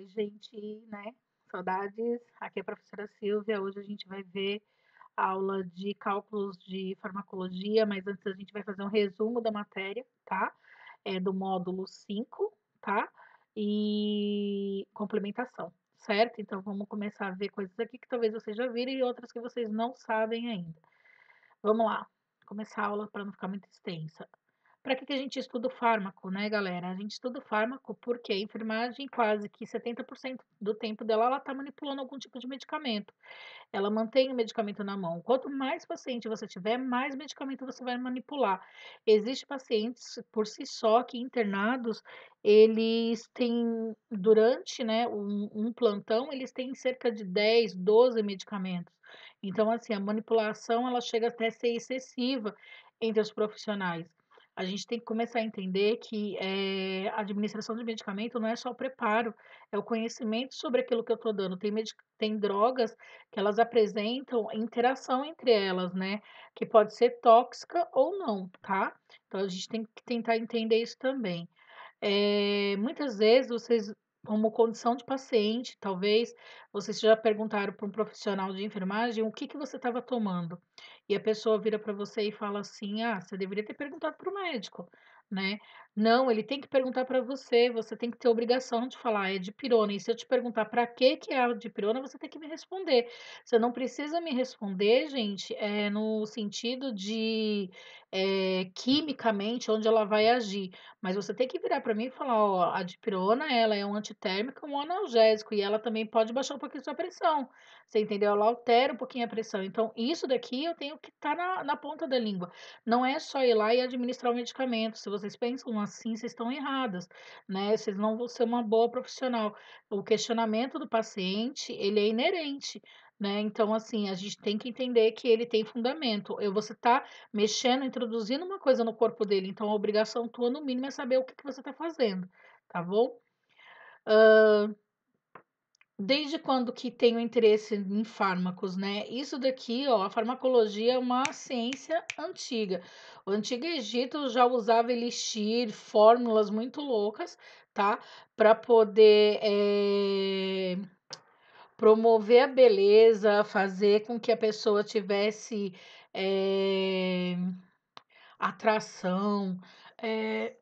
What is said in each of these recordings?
Oi, gente, né? Saudades. Aqui é a professora Silvia. Hoje a gente vai ver a aula de cálculos de farmacologia, mas antes a gente vai fazer um resumo da matéria, tá? É do módulo 5, tá? E complementação, certo? Então vamos começar a ver coisas aqui que talvez vocês já viram e outras que vocês não sabem ainda. Vamos lá, começar a aula para não ficar muito extensa. Para que, que a gente estuda o fármaco, né, galera? A gente estuda o fármaco porque a enfermagem, quase que 70% do tempo dela, ela está manipulando algum tipo de medicamento. Ela mantém o medicamento na mão. Quanto mais paciente você tiver, mais medicamento você vai manipular. Existem pacientes, por si só, que internados, eles têm, durante né, um, um plantão, eles têm cerca de 10, 12 medicamentos. Então, assim, a manipulação, ela chega até a ser excessiva entre os profissionais a gente tem que começar a entender que é, a administração de medicamento não é só o preparo, é o conhecimento sobre aquilo que eu estou dando. Tem, tem drogas que elas apresentam interação entre elas, né? Que pode ser tóxica ou não, tá? Então a gente tem que tentar entender isso também. É, muitas vezes vocês como condição de paciente, talvez vocês já perguntaram para um profissional de enfermagem o que, que você estava tomando. E a pessoa vira para você e fala assim: ah, você deveria ter perguntado para o médico, né? Não, ele tem que perguntar para você, você tem que ter obrigação de falar, é de pirona. E se eu te perguntar para que que é a pirona, você tem que me responder. Você não precisa me responder, gente, é, no sentido de é, quimicamente onde ela vai agir. Mas você tem que virar para mim e falar, ó, a pirona ela é um antitérmico, um analgésico e ela também pode baixar um pouquinho sua pressão. Você entendeu? Ela altera um pouquinho a pressão. Então, isso daqui eu tenho que estar tá na, na ponta da língua. Não é só ir lá e administrar o medicamento. Se vocês pensam assim, vocês estão erradas, né? Vocês não vão ser uma boa profissional. O questionamento do paciente, ele é inerente, né? Então, assim, a gente tem que entender que ele tem fundamento. Eu, você tá mexendo, introduzindo uma coisa no corpo dele, então a obrigação tua, no mínimo, é saber o que, que você tá fazendo, tá bom? Uh, desde quando que tenho interesse em fármacos, né? Isso daqui, ó, a farmacologia é uma ciência antiga. O antigo Egito já usava elixir, fórmulas muito loucas, tá? Para poder é, promover a beleza, fazer com que a pessoa tivesse é, atração. É,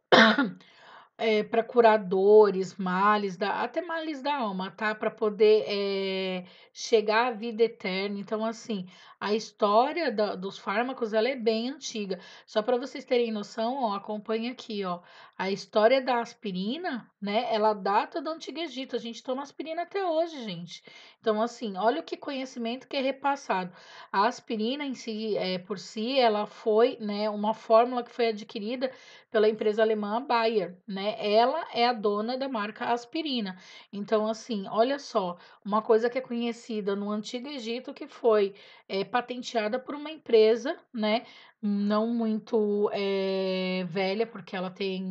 é, eh, para curar dores, males, da, até males da alma, tá? Para poder é, chegar à vida eterna. Então, assim, a história da, dos fármacos ela é bem antiga. Só para vocês terem noção, ó, acompanha aqui, ó. A história da aspirina, né? Ela data do Antigo Egito. A gente toma aspirina até hoje, gente. Então, assim, olha o que conhecimento que é repassado. A aspirina em si, é, por si, ela foi, né, uma fórmula que foi adquirida pela empresa alemã Bayer, né? Ela é a dona da marca aspirina. Então, assim, olha só, uma coisa que é conhecida no Antigo Egito que foi é, patenteada por uma empresa, né? Não muito é, velha, porque ela tem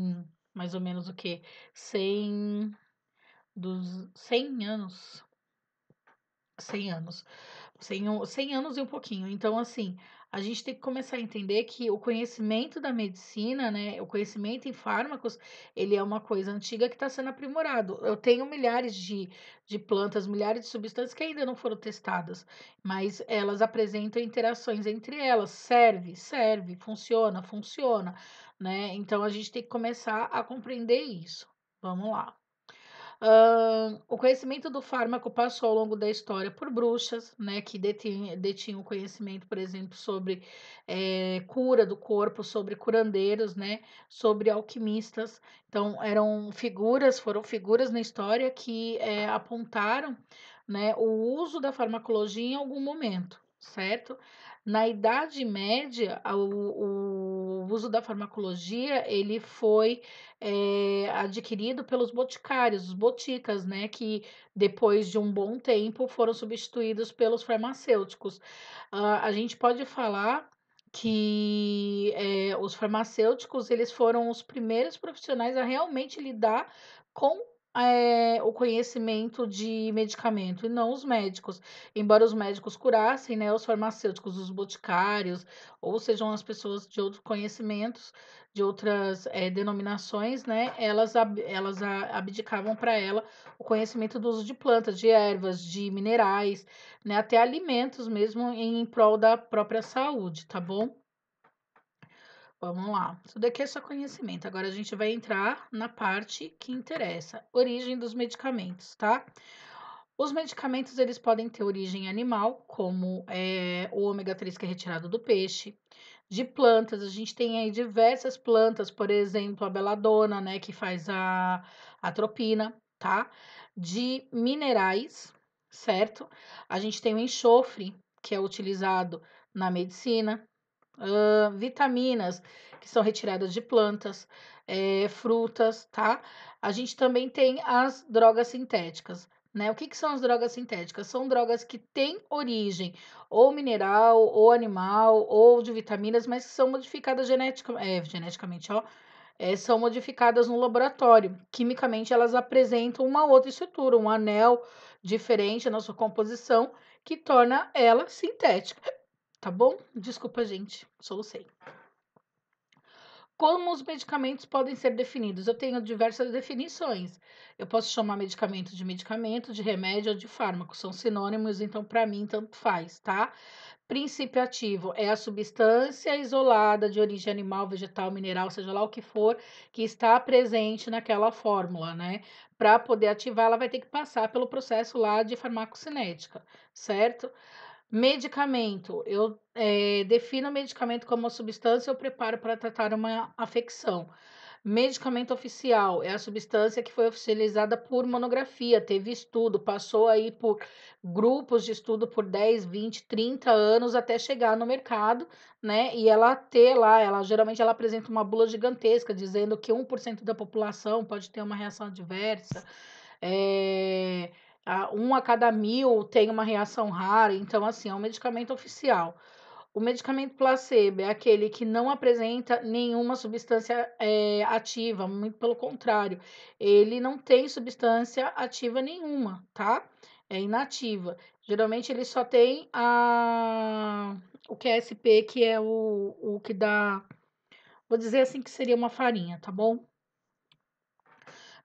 mais ou menos o que 100 dos 100 anos. 100 anos. 100, 100 anos e um pouquinho. Então, assim, a gente tem que começar a entender que o conhecimento da medicina, né, o conhecimento em fármacos, ele é uma coisa antiga que está sendo aprimorado. Eu tenho milhares de, de plantas, milhares de substâncias que ainda não foram testadas, mas elas apresentam interações entre elas. Serve, serve, funciona, funciona, né? Então a gente tem que começar a compreender isso. Vamos lá. Uh, o conhecimento do fármaco passou ao longo da história por bruxas, né, que detinham, o conhecimento, por exemplo, sobre é, cura do corpo, sobre curandeiros, né, sobre alquimistas. Então, eram figuras, foram figuras na história que é, apontaram né, o uso da farmacologia em algum momento certo? Na Idade Média, o, o uso da farmacologia ele foi é, adquirido pelos boticários, os boticas, né, que depois de um bom tempo foram substituídos pelos farmacêuticos. Uh, a gente pode falar que é, os farmacêuticos eles foram os primeiros profissionais a realmente lidar com é, o conhecimento de medicamento e não os médicos. Embora os médicos curassem, né, os farmacêuticos, os boticários, ou sejam as pessoas de outros conhecimentos, de outras é, denominações, né, elas, elas abdicavam para ela o conhecimento do uso de plantas, de ervas, de minerais, né, até alimentos mesmo em prol da própria saúde, tá bom? Vamos lá. Isso daqui é só conhecimento. Agora a gente vai entrar na parte que interessa, origem dos medicamentos, tá? Os medicamentos eles podem ter origem animal, como é, o ômega 3 que é retirado do peixe, de plantas, a gente tem aí diversas plantas, por exemplo, a beladona, né, que faz a atropina, tá? De minerais, certo? A gente tem o enxofre, que é utilizado na medicina, uh, vitaminas que são retiradas de plantas, é, frutas, tá? A gente também tem as drogas sintéticas. Né? O que, que são as drogas sintéticas? São drogas que têm origem ou mineral, ou animal, ou de vitaminas, mas que são modificadas é, geneticamente, ó, é, são modificadas no laboratório. Quimicamente, elas apresentam uma outra estrutura, um anel diferente na sua composição, que torna ela sintética tá bom? Desculpa, gente, solucei. Como os medicamentos podem ser definidos? Eu tenho diversas definições. Eu posso chamar medicamento de medicamento, de remédio ou de fármaco. São sinônimos, então para mim tanto faz, tá? Princípio ativo é a substância isolada de origem animal, vegetal, mineral, seja lá o que for, que está presente naquela fórmula, né? Para poder ativar, ela vai ter que passar pelo processo lá de farmacocinética, certo? Medicamento. Eu é, defino medicamento como uma substância ou preparo para tratar uma afecção. Medicamento oficial é a substância que foi oficializada por monografia, teve estudo, passou aí por grupos de estudo por 10, 20, 30 anos até chegar no mercado, né? E ela ter lá, ela geralmente ela apresenta uma bula gigantesca dizendo que 1% da população pode ter uma reação adversa. É um a cada mil tem uma reação rara, então, assim, é um medicamento oficial. O medicamento placebo é aquele que não apresenta nenhuma substância é, ativa, muito pelo contrário, ele não tem substância ativa nenhuma, tá? É inativa. Geralmente ele só tem a, o QSP, que é o, o que dá. Vou dizer assim que seria uma farinha, tá bom?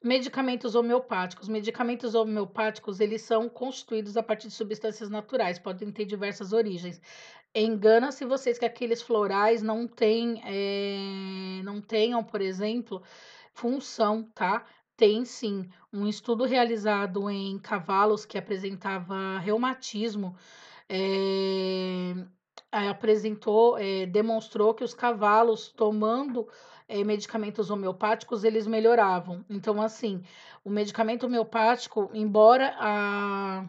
Medicamentos homeopáticos. Medicamentos homeopáticos, eles são constituídos a partir de substâncias naturais, podem ter diversas origens. Engana-se vocês que aqueles florais não, têm, é, não tenham, por exemplo, função, tá? Tem sim. Um estudo realizado em cavalos que apresentava reumatismo é, apresentou, é, demonstrou que os cavalos tomando eh, medicamentos homeopáticos, eles melhoravam. Então, assim, o medicamento homeopático, embora a,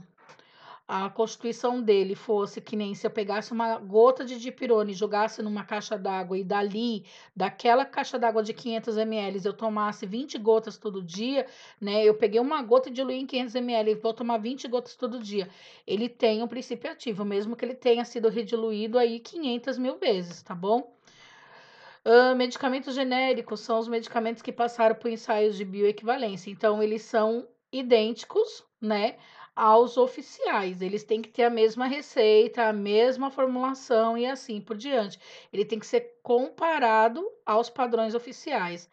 a constituição dele fosse que nem se eu pegasse uma gota de dipirona e jogasse numa caixa d'água e dali, daquela caixa d'água de 500 ml, eu tomasse 20 gotas todo dia, né? Eu peguei uma gota e diluí em 500 ml e vou tomar 20 gotas todo dia. Ele tem um princípio ativo, mesmo que ele tenha sido rediluído aí 500 mil vezes, tá bom? Uh, medicamentos genéricos são os medicamentos que passaram por ensaios de bioequivalência. Então, eles são idênticos, né? Aos oficiais, eles têm que ter a mesma receita, a mesma formulação e assim por diante. Ele tem que ser comparado aos padrões oficiais.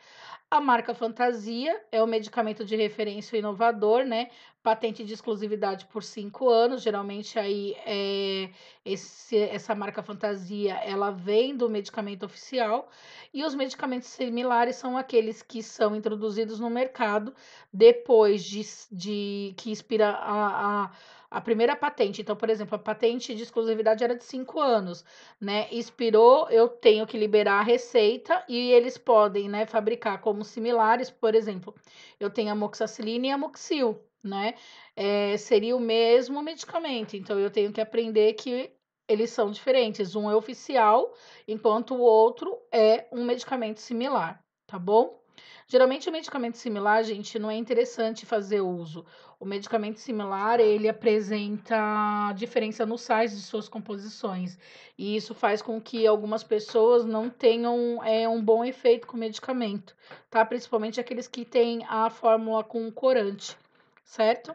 A marca Fantasia é o medicamento de referência inovador, né? Patente de exclusividade por cinco anos. Geralmente aí é, esse, essa marca Fantasia ela vem do medicamento oficial e os medicamentos similares são aqueles que são introduzidos no mercado depois de, de que expira a, a a primeira patente. Então, por exemplo, a patente de exclusividade era de cinco anos, né? Expirou, eu tenho que liberar a receita e eles podem, né, fabricar como similares, por exemplo, eu tenho a moxacilina e a moxil, né? É, seria o mesmo medicamento, então eu tenho que aprender que eles são diferentes. Um é oficial, enquanto o outro é um medicamento similar, tá bom? Geralmente o medicamento similar, gente, não é interessante fazer uso. O medicamento similar, tá. ele apresenta diferença nos sais de suas composições. E isso faz com que algumas pessoas não tenham é, um bom efeito com o medicamento, tá? Principalmente aqueles que têm a fórmula com corante, certo?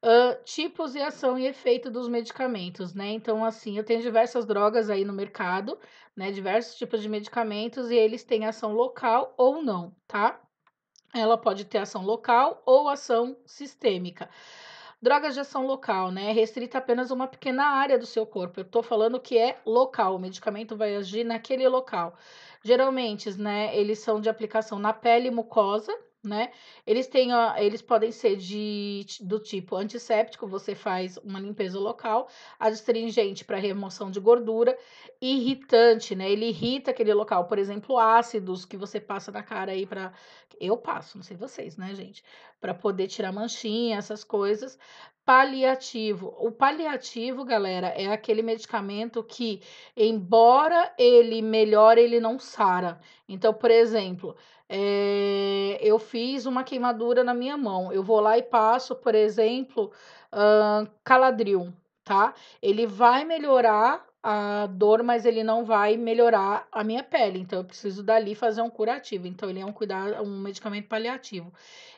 Uh, tipos e ação e efeito dos medicamentos, né? Então, assim, eu tenho diversas drogas aí no mercado, né? Diversos tipos de medicamentos e eles têm ação local ou não, tá? Ela pode ter ação local ou ação sistêmica. Drogas de ação local, né? Restrita apenas uma pequena área do seu corpo. Eu tô falando que é local, o medicamento vai agir naquele local. Geralmente, né, eles são de aplicação na pele e mucosa, né? Eles têm, eles podem ser de do tipo antisséptico, você faz uma limpeza local, astringente para remoção de gordura, irritante, né? Ele irrita aquele local, por exemplo, ácidos que você passa na cara aí para eu passo, não sei vocês, né, gente? Para poder tirar manchinha, essas coisas. Paliativo. O paliativo, galera, é aquele medicamento que, embora ele melhore, ele não sara. Então, por exemplo, é, eu fiz uma queimadura na minha mão. Eu vou lá e passo, por exemplo, uh, caladril, tá? Ele vai melhorar a dor, mas ele não vai melhorar a minha pele. Então, eu preciso dali fazer um curativo. Então, ele é um cuidado, um medicamento paliativo.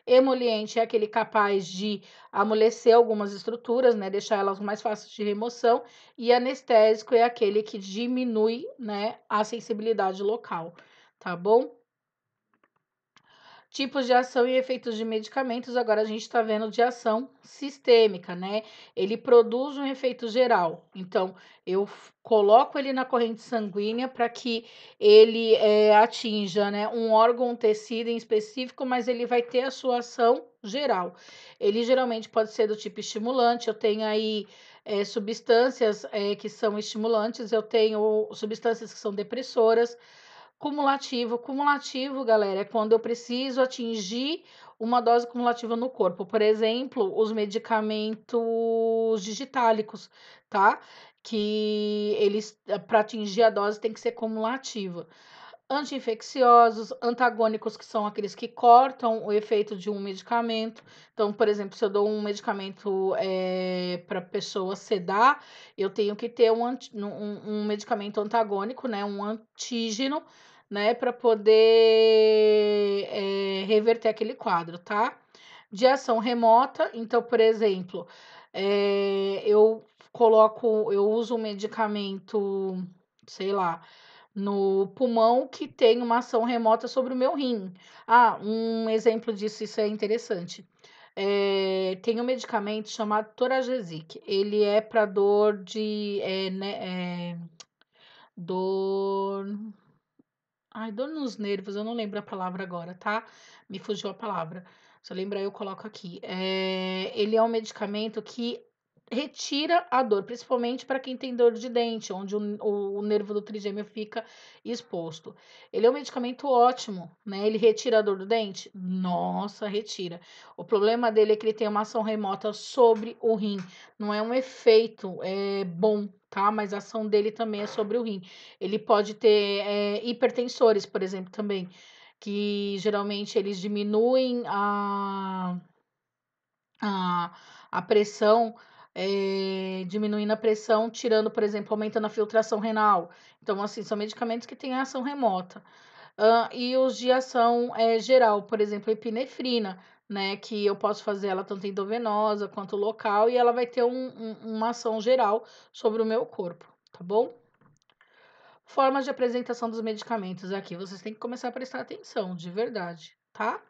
Emoliente é aquele capaz de amolecer algumas estruturas, né? Deixar elas mais fáceis de remoção. E anestésico é aquele que diminui, né? A sensibilidade local, tá bom? tipos de ação e efeitos de medicamentos, agora a gente está vendo de ação sistêmica, né? Ele produz um efeito geral. Então, eu coloco ele na corrente sanguínea para que ele é, atinja né, um órgão, um tecido em específico, mas ele vai ter a sua ação geral. Ele geralmente pode ser do tipo estimulante, eu tenho aí é, substâncias é, que são estimulantes, eu tenho substâncias que são depressoras, Cumulativo. Cumulativo, galera, é quando eu preciso atingir uma dose cumulativa no corpo. Por exemplo, os medicamentos digitálicos, tá? Que eles, eh, para atingir a dose, tem que ser cumulativa anti-infecciosos, antagônicos, que são aqueles que cortam o efeito de um medicamento. Então, por exemplo, se eu dou um medicamento é, eh, para pessoa sedar, eu tenho que ter um, um, um medicamento antagônico, né, um antígeno, né, para poder é, reverter aquele quadro, tá? De ação remota, então, por exemplo, é, eu coloco, eu uso um medicamento, sei lá, no pulmão que tem uma ação remota sobre o meu rim. Ah, um exemplo disso, isso é interessante. É, tem um medicamento chamado Toragesic. Ele é para dor de. É, né, é, dor. Ai, dor nos nervos, eu não lembro a palavra agora, tá? Me fugiu a palavra. Se eu lembrar, eu coloco aqui. É, ele é um medicamento que retira a dor, principalmente para quem tem dor de dente, onde o, o, o, nervo do trigêmeo fica exposto. Ele é um medicamento ótimo, né? Ele retira a dor do dente? Nossa, retira. O problema dele é que ele tem uma ação remota sobre o rim. Não é um efeito é, bom, tá? Mas a ação dele também é sobre o rim. Ele pode ter é, hipertensores, por exemplo, também, que geralmente eles diminuem a. a a pressão é, diminuindo a pressão, tirando, por exemplo, aumentando a filtração renal. Então, assim, são medicamentos que têm ação remota. Uh, e os de ação é, geral, por exemplo, epinefrina, né? Que eu posso fazer ela tanto endovenosa quanto local e ela vai ter um, um, uma ação geral sobre o meu corpo, tá bom? Formas de apresentação dos medicamentos aqui, vocês têm que começar a prestar atenção, de verdade, tá?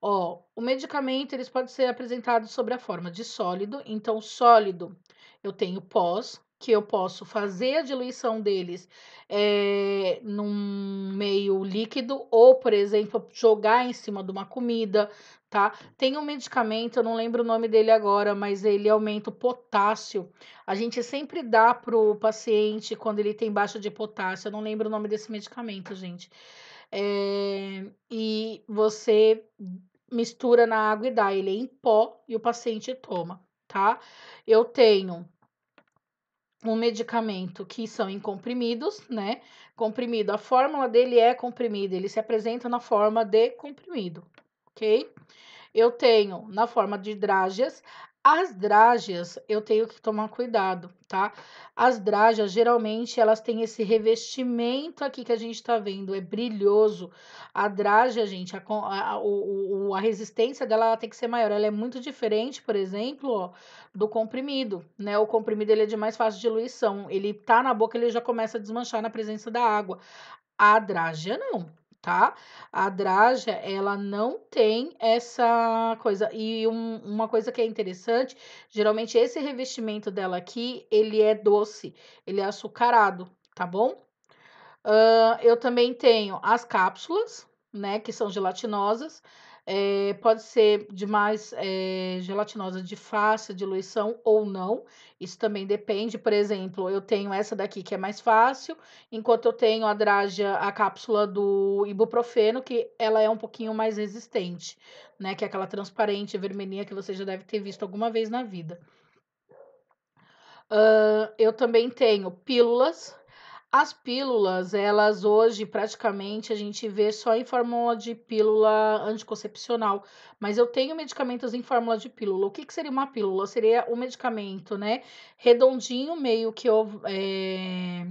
Ó, o medicamento eles podem ser apresentados sobre a forma de sólido. Então, sólido, eu tenho pós, que eu posso fazer a diluição deles é, num meio líquido ou, por exemplo, jogar em cima de uma comida, tá? Tem um medicamento, eu não lembro o nome dele agora, mas ele aumenta o potássio. A gente sempre dá pro paciente quando ele tem baixa de potássio. Eu não lembro o nome desse medicamento, gente. É, e você mistura na água e dá. Ele é em pó e o paciente toma, tá? Eu tenho um medicamento que são em comprimidos, né? Comprimido, a fórmula dele é comprimido, ele se apresenta na forma de comprimido, ok? Eu tenho na forma de drágeas as drágeas, eu tenho que tomar cuidado, tá? As drágeas, geralmente, elas têm esse revestimento aqui que a gente tá vendo, é brilhoso. A drágea, gente, a, a, o, a resistência dela tem que ser maior. Ela é muito diferente, por exemplo, ó, do comprimido, né? O comprimido, ele é de mais fácil diluição. Ele tá na boca, ele já começa a desmanchar na presença da água. A drágea, não tá? A Draja, ela não tem essa coisa. E um, uma coisa que é interessante, geralmente esse revestimento dela aqui, ele é doce, ele é açucarado, tá bom? Uh, eu também tenho as cápsulas, né, que são gelatinosas é, pode ser demais é, eh, gelatinosa de fácil diluição ou não. Isso também depende. Por exemplo, eu tenho essa daqui que é mais fácil, enquanto eu tenho a draja, a cápsula do ibuprofeno, que ela é um pouquinho mais resistente, né? Que é aquela transparente, vermelhinha que você já deve ter visto alguma vez na vida. Uh, eu também tenho pílulas, as pílulas, elas hoje praticamente a gente vê só em fórmula de pílula anticoncepcional, mas eu tenho medicamentos em fórmula de pílula. O que, que seria uma pílula? Seria um medicamento, né? Redondinho, meio que é...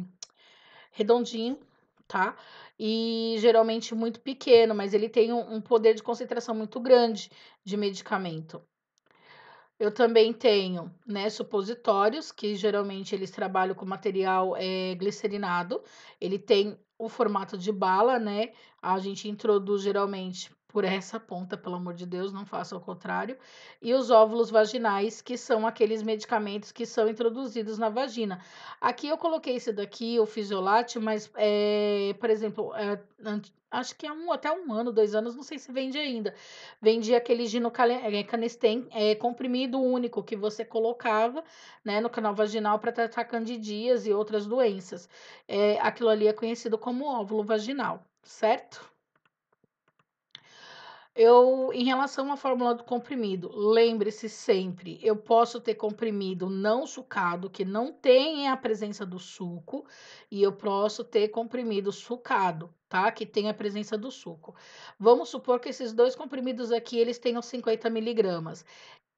redondinho, tá? E geralmente muito pequeno, mas ele tem um poder de concentração muito grande de medicamento. Eu também tenho, né, supositórios, que geralmente eles trabalham com material é, glicerinado. Ele tem o formato de bala, né? A gente introduz geralmente por essa ponta, pelo amor de Deus, não faça o contrário. E os óvulos vaginais, que são aqueles medicamentos que são introduzidos na vagina. Aqui eu coloquei esse daqui, o fisiolate, mas, é, por exemplo, é, acho que é um até um ano, dois anos, não sei se vende ainda. Vendi aquele ginocanestem eh, é, eh, comprimido único que você colocava né, no canal vaginal para tratar candidias e outras doenças. É, aquilo ali é conhecido como óvulo vaginal, certo? Eu, em relação à fórmula do comprimido, lembre-se sempre, eu posso ter comprimido não sucado, que não tem a presença do suco, e eu posso ter comprimido sucado, tá? Que tem a presença do suco. Vamos supor que esses dois comprimidos aqui, eles tenham 50 miligramas.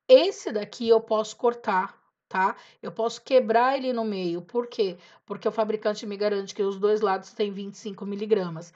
Esse daqui eu posso cortar, tá? Eu posso quebrar ele no meio. Por quê? Porque o fabricante me garante que os dois lados têm 25 miligramas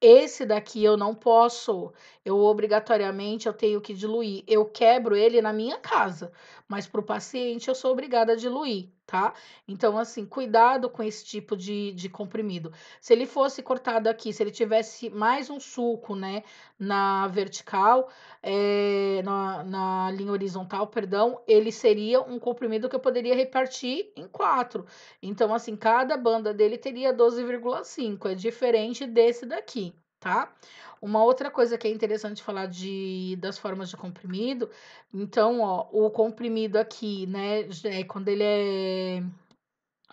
esse daqui eu não posso, eu obrigatoriamente eu tenho que diluir. Eu quebro ele na minha casa, mas para o paciente eu sou obrigada a diluir tá? Então, assim, cuidado com esse tipo de, de comprimido. Se ele fosse cortado aqui, se ele tivesse mais um sulco, né, na vertical, é, na, na linha horizontal, perdão, ele seria um comprimido que eu poderia repartir em quatro. Então, assim, cada banda dele teria 12,5, é diferente desse daqui, tá? Uma outra coisa que é interessante falar de, das formas de comprimido. Então, ó, o comprimido aqui, né, é quando ele é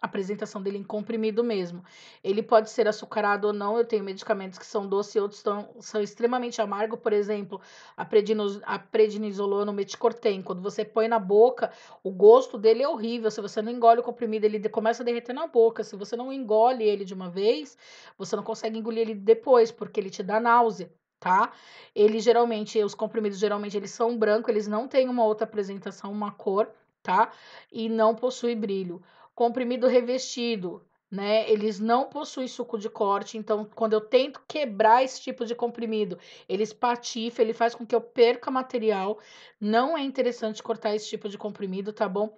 apresentação dele em comprimido mesmo. Ele pode ser açucarado ou não, eu tenho medicamentos que são doces e outros tão, são extremamente amargos, por exemplo, a, predino, a prednisolona, o meticortem, quando você põe na boca, o gosto dele é horrível, se você não engole o comprimido, ele começa a derreter na boca, se você não engole ele de uma vez, você não consegue engolir ele depois, porque ele te dá náusea tá? Ele geralmente, os comprimidos geralmente eles são branco, eles não têm uma outra apresentação, uma cor, tá? E não possui brilho comprimido revestido, né? Eles não possuem suco de corte, então quando eu tento quebrar esse tipo de comprimido, eles patifa, ele faz com que eu perca material. Não é interessante cortar esse tipo de comprimido, tá bom?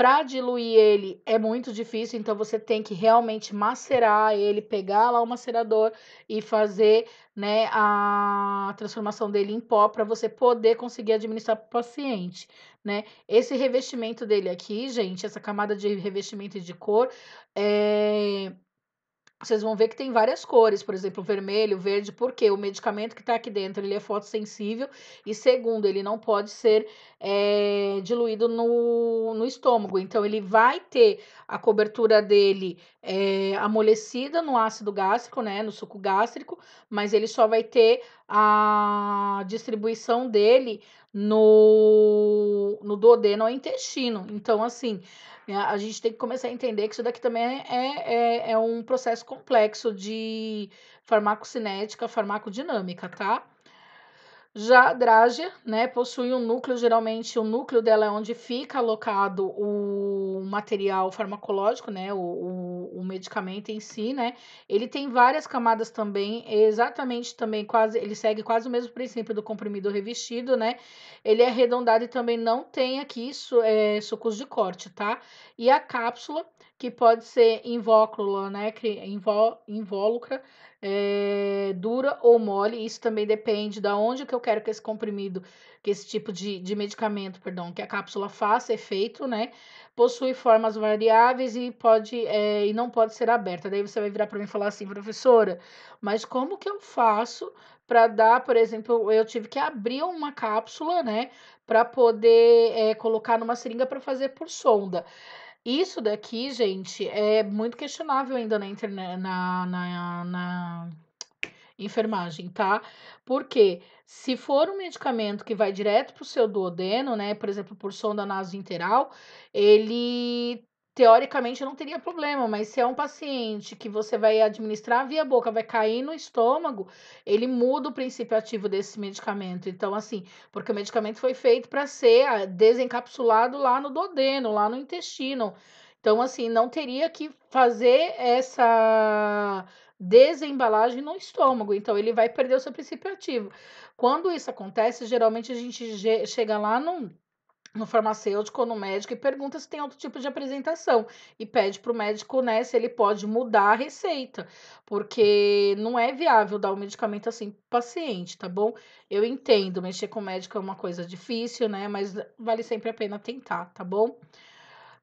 Para diluir ele é muito difícil, então você tem que realmente macerar ele, pegar lá o macerador e fazer né, a transformação dele em pó para você poder conseguir administrar para o paciente. Né? Esse revestimento dele aqui, gente, essa camada de revestimento de cor, é, vocês vão ver que tem várias cores, por exemplo, vermelho, verde, porque o medicamento que está aqui dentro ele é fotossensível e segundo, ele não pode ser é, diluído no, no estômago, então ele vai ter a cobertura dele é, amolecida no ácido gástrico, né, no suco gástrico, mas ele só vai ter a distribuição dele no, no duodeno ao intestino. Então, assim, é, a gente tem que começar a entender que isso daqui também é, é, é um processo complexo de farmacocinética, farmacodinâmica, tá? Já a Drager, né, possui um núcleo, geralmente o núcleo dela é onde fica alocado o material farmacológico, né, o, o, o, medicamento em si, né. Ele tem várias camadas também, exatamente também quase, ele segue quase o mesmo princípio do comprimido revestido, né. Ele é arredondado e também não tem aqui isso, é, eh, sucos de corte, tá? E a cápsula, que pode ser invócula, né? invólucra, é, dura ou mole. Isso também depende da de onde que eu quero que esse comprimido, que esse tipo de, de medicamento, perdão, que a cápsula faça efeito, né? Possui formas variáveis e pode é, e não pode ser aberta. Daí você vai virar para mim e falar assim, professora, mas como que eu faço para dar, por exemplo, eu tive que abrir uma cápsula, né? Para poder é, colocar numa seringa para fazer por sonda. Isso daqui, gente, é muito questionável ainda na internet, na, na, na enfermagem, tá? Porque se for um medicamento que vai direto pro seu duodeno, né, por exemplo, por sonda nasointeral, ele teoricamente não teria problema, mas se é um paciente que você vai administrar via boca, vai cair no estômago, ele muda o princípio ativo desse medicamento. Então, assim, porque o medicamento foi feito para ser ah, desencapsulado lá no duodeno, lá no intestino. Então, assim, não teria que fazer essa desembalagem no estômago. Então, ele vai perder o seu princípio ativo. Quando isso acontece, geralmente a gente chega lá num. No no farmacêutico ou no médico e pergunta se tem outro tipo de apresentação e pede para o médico né se ele pode mudar a receita porque não é viável dar o um medicamento assim para paciente tá bom eu entendo mexer com o médico é uma coisa difícil né mas vale sempre a pena tentar tá bom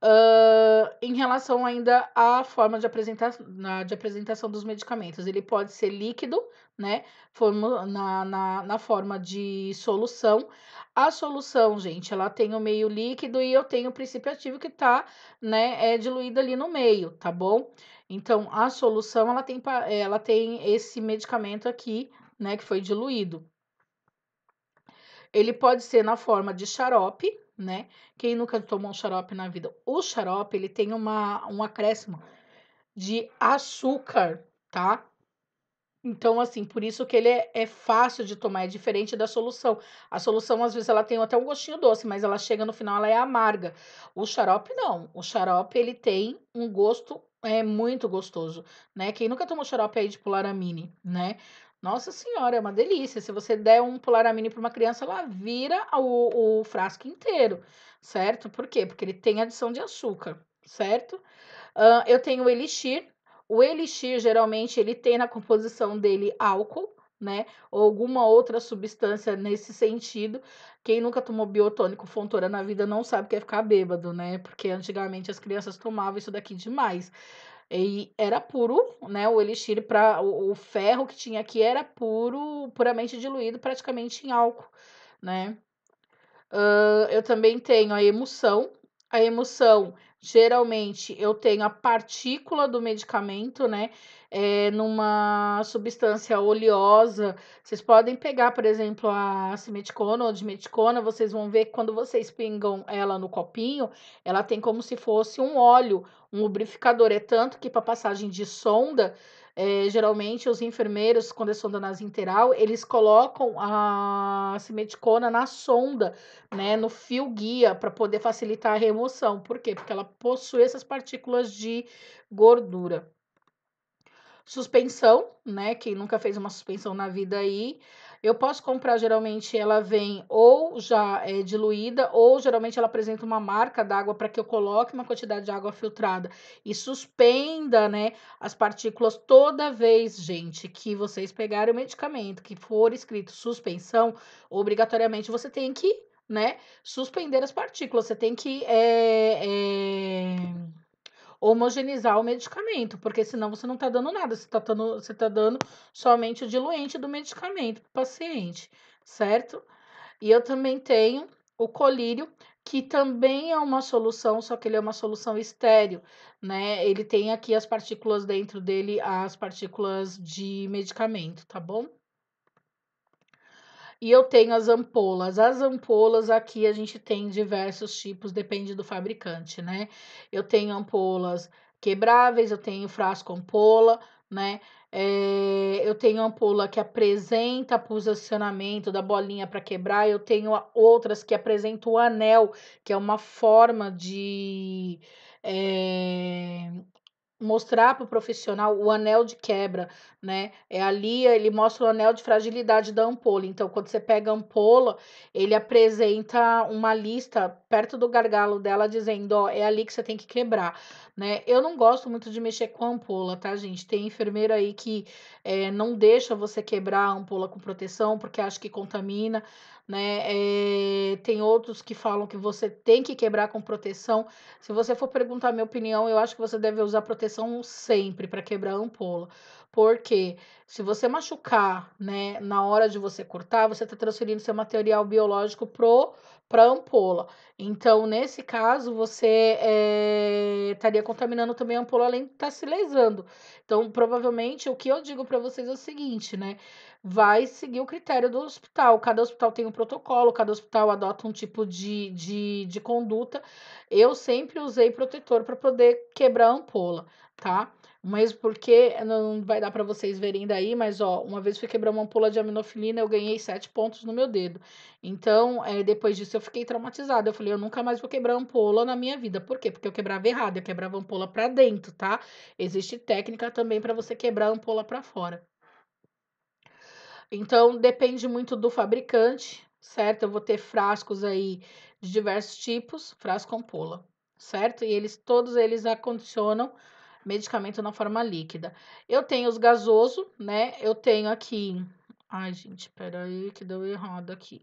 Uh, em relação ainda à forma de apresentação, de apresentação dos medicamentos, ele pode ser líquido, né? Forma, na, na, na forma de solução. A solução, gente, ela tem o meio líquido e eu tenho o princípio ativo que tá, né, é diluído ali no meio, tá bom? Então, a solução, ela tem, ela tem esse medicamento aqui, né, que foi diluído. Ele pode ser na forma de xarope, né? Quem nunca tomou um xarope na vida? O xarope, ele tem uma, um acréscimo de açúcar, tá? Então, assim, por isso que ele é, é, fácil de tomar, é diferente da solução. A solução, às vezes, ela tem até um gostinho doce, mas ela chega no final, ela é amarga. O xarope, não. O xarope, ele tem um gosto é muito gostoso, né? Quem nunca tomou xarope aí de pularamine, né? Nossa senhora, é uma delícia. Se você der um Polaramine para uma criança, ela vira o, o frasco inteiro, certo? Por quê? Porque ele tem adição de açúcar, certo? Uh, eu tenho o Elixir. O Elixir, geralmente, ele tem na composição dele álcool, né? Ou alguma outra substância nesse sentido. Quem nunca tomou biotônico fontora na vida não sabe o que é ficar bêbado, né? Porque antigamente as crianças tomavam isso daqui demais. E era puro, né? O elixir para o, o, ferro que tinha aqui era puro, puramente diluído praticamente em álcool, né? Uh, eu também tenho a emoção. A emoção Geralmente eu tenho a partícula do medicamento, né? É, numa substância oleosa. Vocês podem pegar, por exemplo, a simeticona ou dimeticona, vocês vão ver que quando vocês pingam ela no copinho, ela tem como se fosse um óleo, um lubrificador. É tanto que para passagem de sonda, é, geralmente, os enfermeiros, quando é sonda interal eles colocam a simeticona na sonda, né, no fio guia, para poder facilitar a remoção. Por quê? Porque ela possui essas partículas de gordura. Suspensão, né? Quem nunca fez uma suspensão na vida aí, eu posso comprar, geralmente ela vem ou já é, diluída, ou geralmente ela apresenta uma marca d'água para que eu coloque uma quantidade de água filtrada e suspenda, né, as partículas toda vez, gente, que vocês pegarem o medicamento que for escrito suspensão, obrigatoriamente você tem que, né, suspender as partículas, você tem que. É, é homogeneizar o medicamento, porque senão você não está dando nada, você está dando, você tá dando somente o diluente do medicamento para o paciente, certo? E eu também tenho o colírio, que também é uma solução, só que ele é uma solução estéreo, né? Ele tem aqui as partículas dentro dele, as partículas de medicamento, tá bom? E eu tenho as ampolas. As ampolas aqui a gente tem diversos tipos, depende do fabricante, né? Eu tenho ampolas quebráveis, eu tenho frasco ampola, né? É, eu tenho ampola que apresenta posicionamento da bolinha para quebrar, eu tenho outras que apresentam o anel, que é uma forma de é, mostrar para o profissional o anel de quebra, né? É ali ele mostra o anel de fragilidade da ampola. Então, quando você pega a ampola, ele apresenta uma lista perto do gargalo dela dizendo, ó, é ali que você tem que quebrar, né? Eu não gosto muito de mexer com a ampola, tá, gente? Tem enfermeira aí que é, não deixa você quebrar a ampola com proteção porque acha que contamina né? É, tem outros que falam que você tem que quebrar com proteção. Se você for perguntar minha opinião, eu acho que você deve usar proteção sempre para quebrar a ampola. Porque se você machucar, né, na hora de você cortar, você está transferindo seu material biológico pro para ampola. Então, nesse caso, você é, estaria contaminando também a ampola, além de estar tá se lesando. Então, provavelmente, o que eu digo para vocês é o seguinte, né? Vai seguir o critério do hospital. Cada hospital tem um protocolo, cada hospital adota um tipo de, de, de conduta. Eu sempre usei protetor para poder quebrar a ampola, tá? Mas porque eh, não vai dar para vocês verem daí, mas ó, uma vez fui quebrar uma ampola de aminofilina, eu ganhei sete pontos no meu dedo. Então, é, depois disso eu fiquei traumatizada. Eu falei, eu nunca mais vou quebrar ampola na minha vida. Por quê? Porque eu quebrava errado, eu quebrava ampola para dentro, tá? Existe técnica também para você quebrar ampola para fora. Então, depende muito do fabricante, certo? Eu vou ter frascos aí de diversos tipos, frasco ampola, certo? E eles todos eles acondicionam medicamento na forma líquida. Eu tenho os gasoso, né? Eu tenho aqui. Ai, gente, peraí que deu errado aqui.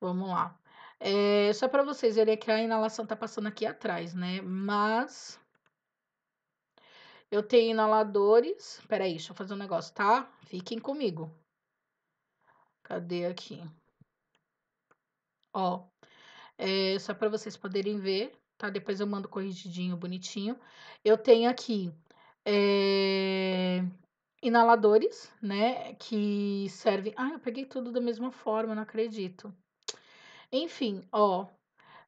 Vamos lá. É, só para vocês verem que a inalação tá passando aqui atrás, né? Mas. Eu tenho inaladores. Peraí, deixa eu fazer um negócio, tá? Fiquem comigo. Cadê aqui? Ó. É, só para vocês poderem ver, tá? Depois eu mando corrigidinho, bonitinho. Eu tenho aqui é, inaladores, né? Que servem. Ah, eu peguei tudo da mesma forma, não acredito. Enfim, ó,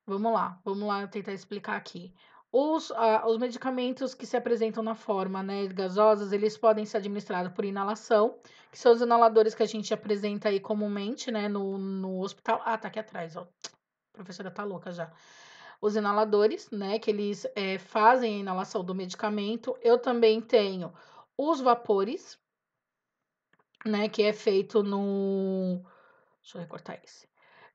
vamos lá, vamos lá tentar explicar aqui. Os, ah, os medicamentos que se apresentam na forma né, gasosas, eles podem ser administrados por inalação, que são os inaladores que a gente apresenta aí comumente né, no, no hospital. Ah, tá aqui atrás, ó. A professora tá louca já os inaladores, né? Que eles é, fazem a inalação do medicamento. Eu também tenho os vapores, né? Que é feito no. Deixa eu recortar esse.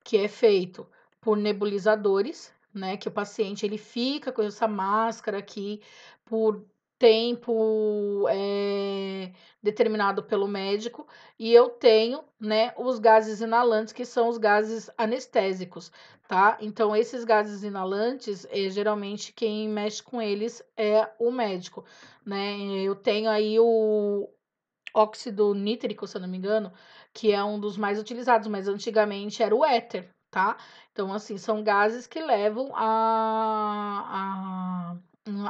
Que é feito por nebulizadores, né? Que o paciente ele fica com essa máscara aqui por tempo é, determinado pelo médico e eu tenho, né, os gases inalantes que são os gases anestésicos, tá? Então esses gases inalantes, é, geralmente quem mexe com eles é o médico, né? Eu tenho aí o óxido nítrico, se eu não me engano, que é um dos mais utilizados, mas antigamente era o éter, tá? Então assim são gases que levam a, a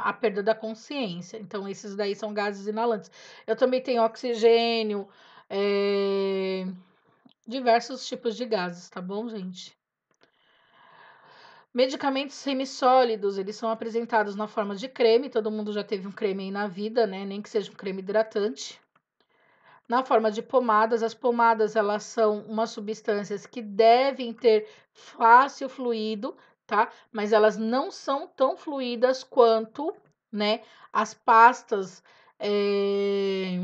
a perda da consciência. Então, esses daí são gases inalantes. Eu também tenho oxigênio, é... diversos tipos de gases, tá bom, gente? Medicamentos semissólidos, eles são apresentados na forma de creme, todo mundo já teve um creme aí na vida, né? Nem que seja um creme hidratante. Na forma de pomadas, as pomadas elas são umas substâncias que devem ter fácil fluido, tá? Mas elas não são tão fluídas quanto, né, as pastas. É...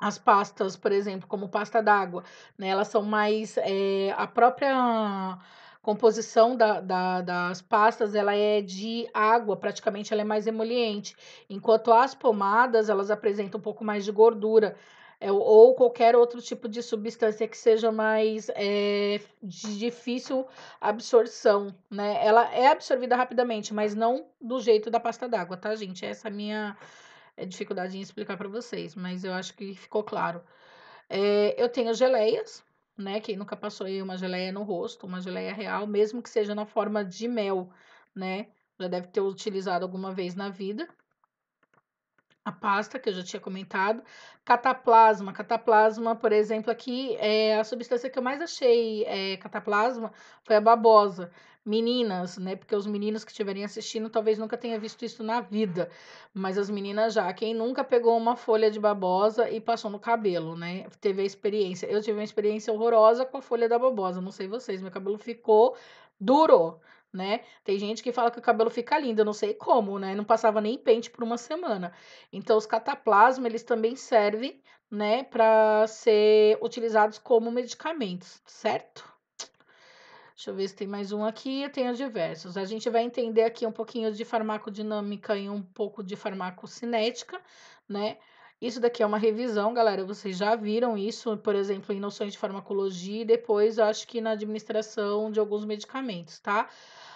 As pastas, por exemplo, como pasta d'água, né? Elas são mais. É, a própria composição da, da, das pastas ela é de água, praticamente ela é mais emoliente, enquanto as pomadas elas apresentam um pouco mais de gordura, é, ou qualquer outro tipo de substância que seja mais é, de difícil absorção, né? Ela é absorvida rapidamente, mas não do jeito da pasta d'água, tá, gente? Essa é a minha é, dificuldade em explicar para vocês, mas eu acho que ficou claro. É, eu tenho geleias, né? Quem nunca passou aí uma geleia no rosto, uma geleia real, mesmo que seja na forma de mel, né? Já deve ter utilizado alguma vez na vida a pasta que eu já tinha comentado. Cataplasma. Cataplasma, por exemplo, aqui é a substância que eu mais achei é, cataplasma foi a babosa. Meninas, né? Porque os meninos que estiverem assistindo talvez nunca tenha visto isso na vida. Mas as meninas já. Quem nunca pegou uma folha de babosa e passou no cabelo, né? Teve a experiência. Eu tive uma experiência horrorosa com a folha da babosa. Não sei vocês, meu cabelo ficou duro né? Tem gente que fala que o cabelo fica lindo, eu não sei como, né? Não passava nem pente por uma semana. Então, os cataplasmas, eles também servem, né, para ser utilizados como medicamentos, certo? Deixa eu ver se tem mais um aqui, eu tenho diversos. A gente vai entender aqui um pouquinho de farmacodinâmica e um pouco de farmacocinética, né? Isso daqui é uma revisão, galera. Vocês já viram isso, por exemplo, em noções de farmacologia e depois acho que na administração de alguns medicamentos, tá?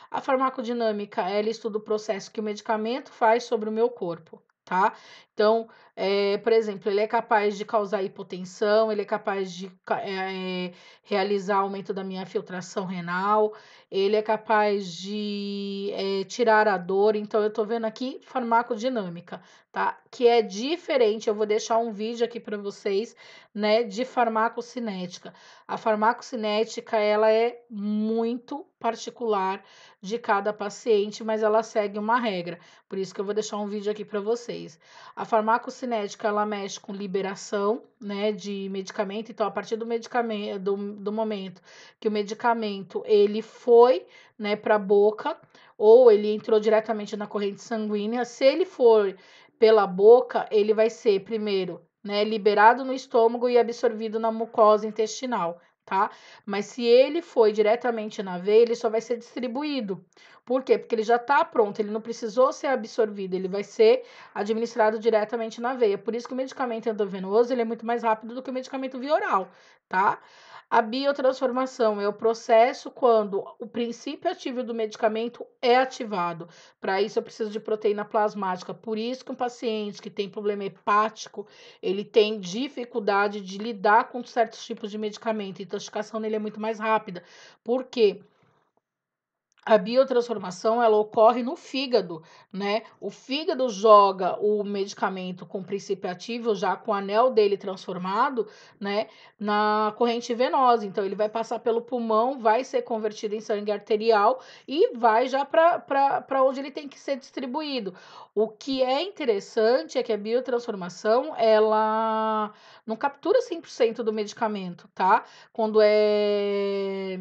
A farmacodinâmica, ela estuda o processo que o medicamento faz sobre o meu corpo, tá? Então, é, por exemplo, ele é capaz de causar hipotensão, ele é capaz de é, realizar aumento da minha filtração renal, ele é capaz de é, tirar a dor. Então, eu estou vendo aqui farmacodinâmica, tá? Que é diferente. Eu vou deixar um vídeo aqui para vocês, né, de farmacocinética. A farmacocinética, ela é muito particular de cada paciente, mas ela segue uma regra. Por isso que eu vou deixar um vídeo aqui para vocês. A farmacocinética ela mexe com liberação, né, de medicamento. Então, a partir do medicamento, do, do momento que o medicamento ele foi, né, para a boca ou ele entrou diretamente na corrente sanguínea, se ele for pela boca, ele vai ser primeiro, né, liberado no estômago e absorvido na mucosa intestinal, tá? Mas se ele foi diretamente na veia, ele só vai ser distribuído. Por quê? Porque ele já está pronto, ele não precisou ser absorvido, ele vai ser administrado diretamente na veia. Por isso que o medicamento endovenoso ele é muito mais rápido do que o medicamento via oral, tá? A biotransformação é o processo quando o princípio ativo do medicamento é ativado. Para isso, eu preciso de proteína plasmática. Por isso que um paciente que tem problema hepático, ele tem dificuldade de lidar com certos tipos de medicamento. A intoxicação nele é muito mais rápida. Por quê? a biotransformação ela ocorre no fígado, né? O fígado joga o medicamento com princípio ativo, já com o anel dele transformado, né, na corrente venosa. Então, ele vai passar pelo pulmão, vai ser convertido em sangue arterial e vai já para onde ele tem que ser distribuído. O que é interessante é que a biotransformação ela não captura 100% do medicamento, tá? Quando é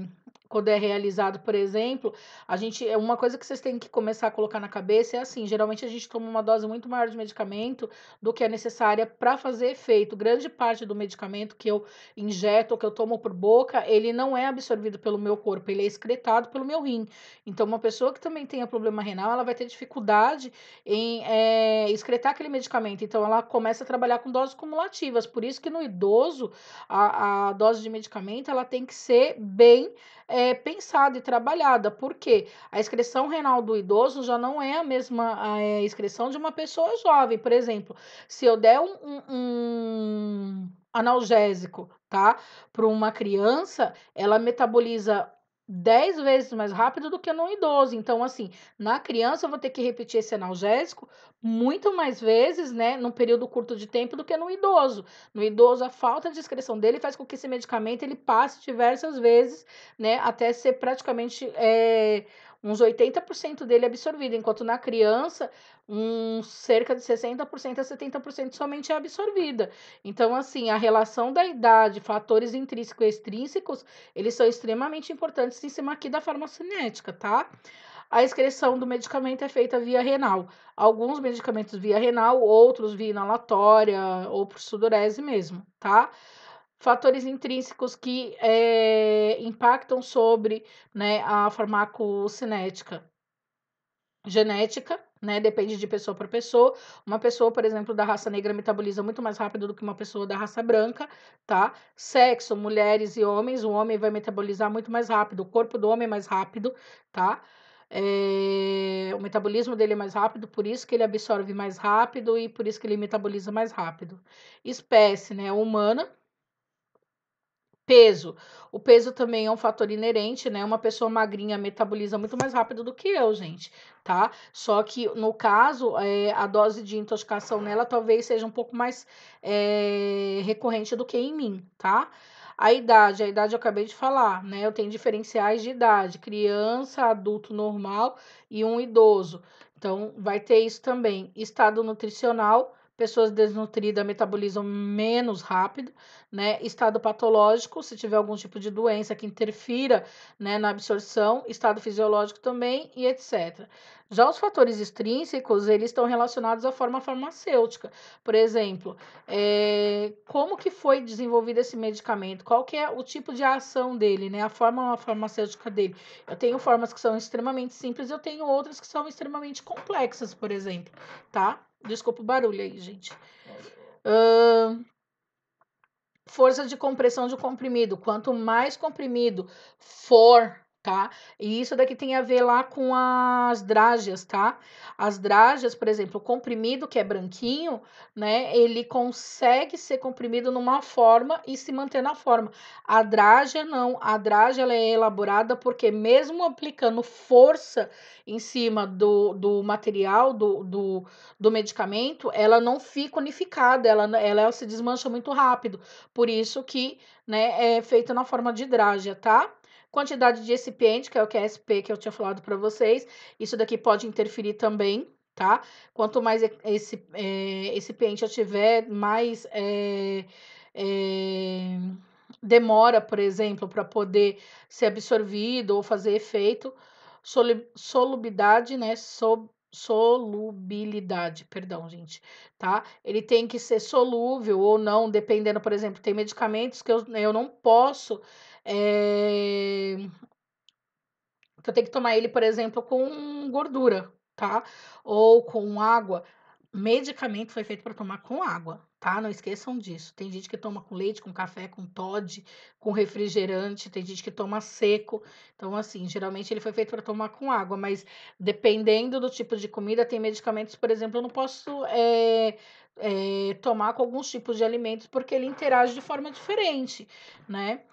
quando é realizado, por exemplo, a gente é uma coisa que vocês têm que começar a colocar na cabeça é assim, geralmente a gente toma uma dose muito maior de medicamento do que é necessária para fazer efeito. Grande parte do medicamento que eu injeto ou que eu tomo por boca, ele não é absorvido pelo meu corpo, ele é excretado pelo meu rim. Então, uma pessoa que também tenha problema renal, ela vai ter dificuldade em é, excretar aquele medicamento. Então, ela começa a trabalhar com doses cumulativas. Por isso que no idoso a, a dose de medicamento ela tem que ser bem é, é, pensada e trabalhada, porque a excreção renal do idoso já não é a mesma é, a excreção de uma pessoa jovem. Por exemplo, se eu der um, um, um analgésico, tá? Para uma criança, ela metaboliza 10 vezes mais rápido do que no idoso. Então, assim, na criança eu vou ter que repetir esse analgésico muito mais vezes, né, num período curto de tempo do que no idoso. No idoso, a falta de excreção dele faz com que esse medicamento ele passe diversas vezes, né, até ser praticamente é, uns 80% dele é absorvido, enquanto na criança, um, cerca de 60% a 70% somente é absorvida. Então, assim, a relação da idade, fatores intrínsecos e extrínsecos, eles são extremamente importantes em cima aqui da farmacocinética, tá? A excreção do medicamento é feita via renal. Alguns medicamentos via renal, outros via inalatória ou por sudorese mesmo, tá? fatores intrínsecos que é, impactam sobre né, a farmacocinética genética, né? Depende de pessoa para pessoa. Uma pessoa, por exemplo, da raça negra metaboliza muito mais rápido do que uma pessoa da raça branca, tá? Sexo, mulheres e homens, o homem vai metabolizar muito mais rápido, o corpo do homem é mais rápido, tá? É... O metabolismo dele é mais rápido, por isso que ele absorve mais rápido e por isso que ele metaboliza mais rápido. Espécie, né? Humana, Peso. O peso também é um fator inerente, né? Uma pessoa magrinha metaboliza muito mais rápido do que eu, gente, tá? Só que no caso, é, a dose de intoxicação nela talvez seja um pouco mais é, recorrente do que em mim, tá? A idade, a idade eu acabei de falar, né? Eu tenho diferenciais de idade: criança, adulto normal e um idoso. Então, vai ter isso também. Estado nutricional pessoas desnutridas metabolizam menos rápido, né? Estado patológico, se tiver algum tipo de doença que interfira, né, na absorção, estado fisiológico também e etc. Já os fatores extrínsecos, eles estão relacionados à forma farmacêutica. Por exemplo, é, como que foi desenvolvido esse medicamento? Qual que é o tipo de ação dele, né? A forma farmacêutica dele. Eu tenho formas que são extremamente simples, eu tenho outras que são extremamente complexas, por exemplo, tá? Desculpa o barulho aí, gente. Uh, força de compressão de comprimido. Quanto mais comprimido for tá? E isso daqui tem a ver lá com as drágeas, tá? As drágeas, por exemplo, o comprimido que é branquinho, né? Ele consegue ser comprimido numa forma e se manter na forma. A drágea não, a drágea ela é elaborada porque mesmo aplicando força em cima do, do material, do, do, do medicamento, ela não fica unificada, ela, ela se desmancha muito rápido. Por isso que, né, é feita na forma de drágea, tá? Quantidade de recipiente, que é o QSP é que eu tinha falado para vocês. Isso daqui pode interferir também, tá? Quanto mais esse é, recipiente eu tiver, mais é, é, demora, por exemplo, para poder ser absorvido ou fazer efeito. Solubilidade, né? solubilidade, perdão, gente, tá? Ele tem que ser solúvel ou não, dependendo, por exemplo, tem medicamentos que eu, eu não posso é... eu tenho que tomar ele, por exemplo, com gordura, tá? Ou com água. Medicamento foi feito para tomar com água, tá? Não esqueçam disso. Tem gente que toma com leite, com café, com Todd, com refrigerante, tem gente que toma seco. Então, assim, geralmente ele foi feito para tomar com água, mas dependendo do tipo de comida, tem medicamentos, por exemplo, eu não posso é, é, tomar com alguns tipos de alimentos porque ele interage de forma diferente, né?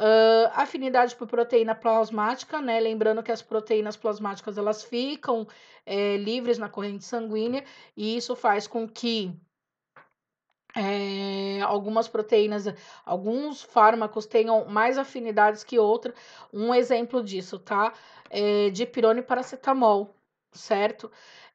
Uh, afinidade por proteína plasmática, né? Lembrando que as proteínas plasmáticas elas ficam é, livres na corrente sanguínea e isso faz com que é, algumas proteínas, alguns fármacos tenham mais afinidades que outras. Um exemplo disso, tá? É, dipirone e paracetamol, certo?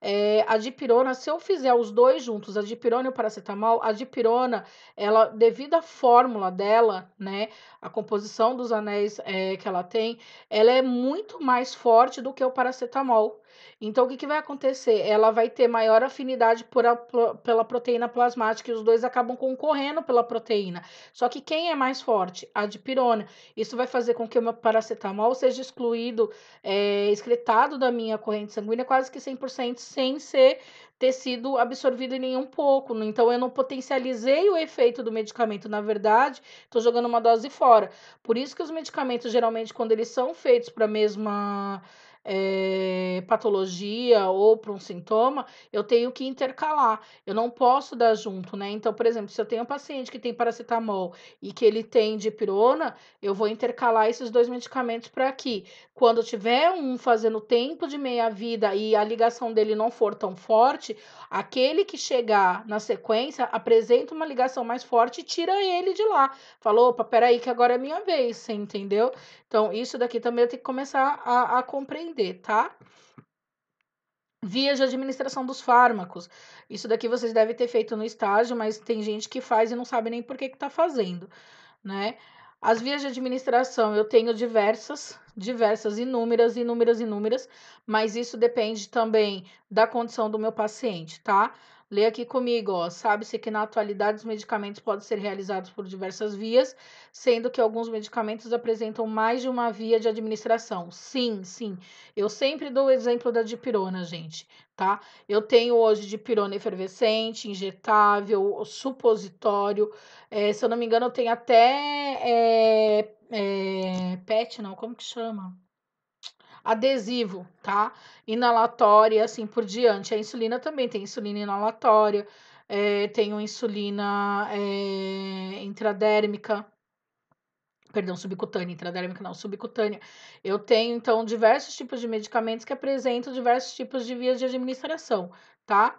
é, a dipirona, se eu fizer os dois juntos, a dipirona e o paracetamol, a dipirona, ela, devido à fórmula dela, né, a composição dos anéis é, que ela tem, ela é muito mais forte do que o paracetamol. Então, o que, que vai acontecer? Ela vai ter maior afinidade por a, pela proteína plasmática e os dois acabam concorrendo pela proteína. Só que quem é mais forte? A dipirona. Isso vai fazer com que o meu paracetamol seja excluído, é, excretado da minha corrente sanguínea quase que 100%, sem ser ter sido absorvido em nenhum pouco. Então, eu não potencializei o efeito do medicamento. Na verdade, estou jogando uma dose fora. Por isso que os medicamentos, geralmente, quando eles são feitos para a mesma é, patologia ou para um sintoma, eu tenho que intercalar. Eu não posso dar junto, né? Então, por exemplo, se eu tenho um paciente que tem paracetamol e que ele tem dipirona, eu vou intercalar esses dois medicamentos para que, quando tiver um fazendo tempo de meia-vida e a ligação dele não for tão forte, aquele que chegar na sequência apresenta uma ligação mais forte e tira ele de lá. Falou, opa, peraí que agora é minha vez, você entendeu? Então, isso daqui também eu tenho que começar a, a compreender entender, tá? Via de administração dos fármacos. Isso daqui vocês devem ter feito no estágio, mas tem gente que faz e não sabe nem por que, que tá fazendo, né? As vias de administração eu tenho diversas, diversas, inúmeras, inúmeras, inúmeras, mas isso depende também da condição do meu paciente, tá? Lê aqui comigo, ó. Sabe-se que na atualidade os medicamentos podem ser realizados por diversas vias, sendo que alguns medicamentos apresentam mais de uma via de administração. Sim, sim. Eu sempre dou o exemplo da dipirona, gente tá? Eu tenho hoje de pirona efervescente, injetável, supositório. É, se eu não me engano, eu tenho até é, é, PET, não, como que chama? Adesivo, tá? Inalatória, assim por diante. A insulina também tem insulina inalatória, é, tenho insulina intradérmica, perdão, subcutânea, intradérmica não, subcutânea. Eu tenho, então, diversos tipos de medicamentos que apresentam diversos tipos de vias de administração, tá?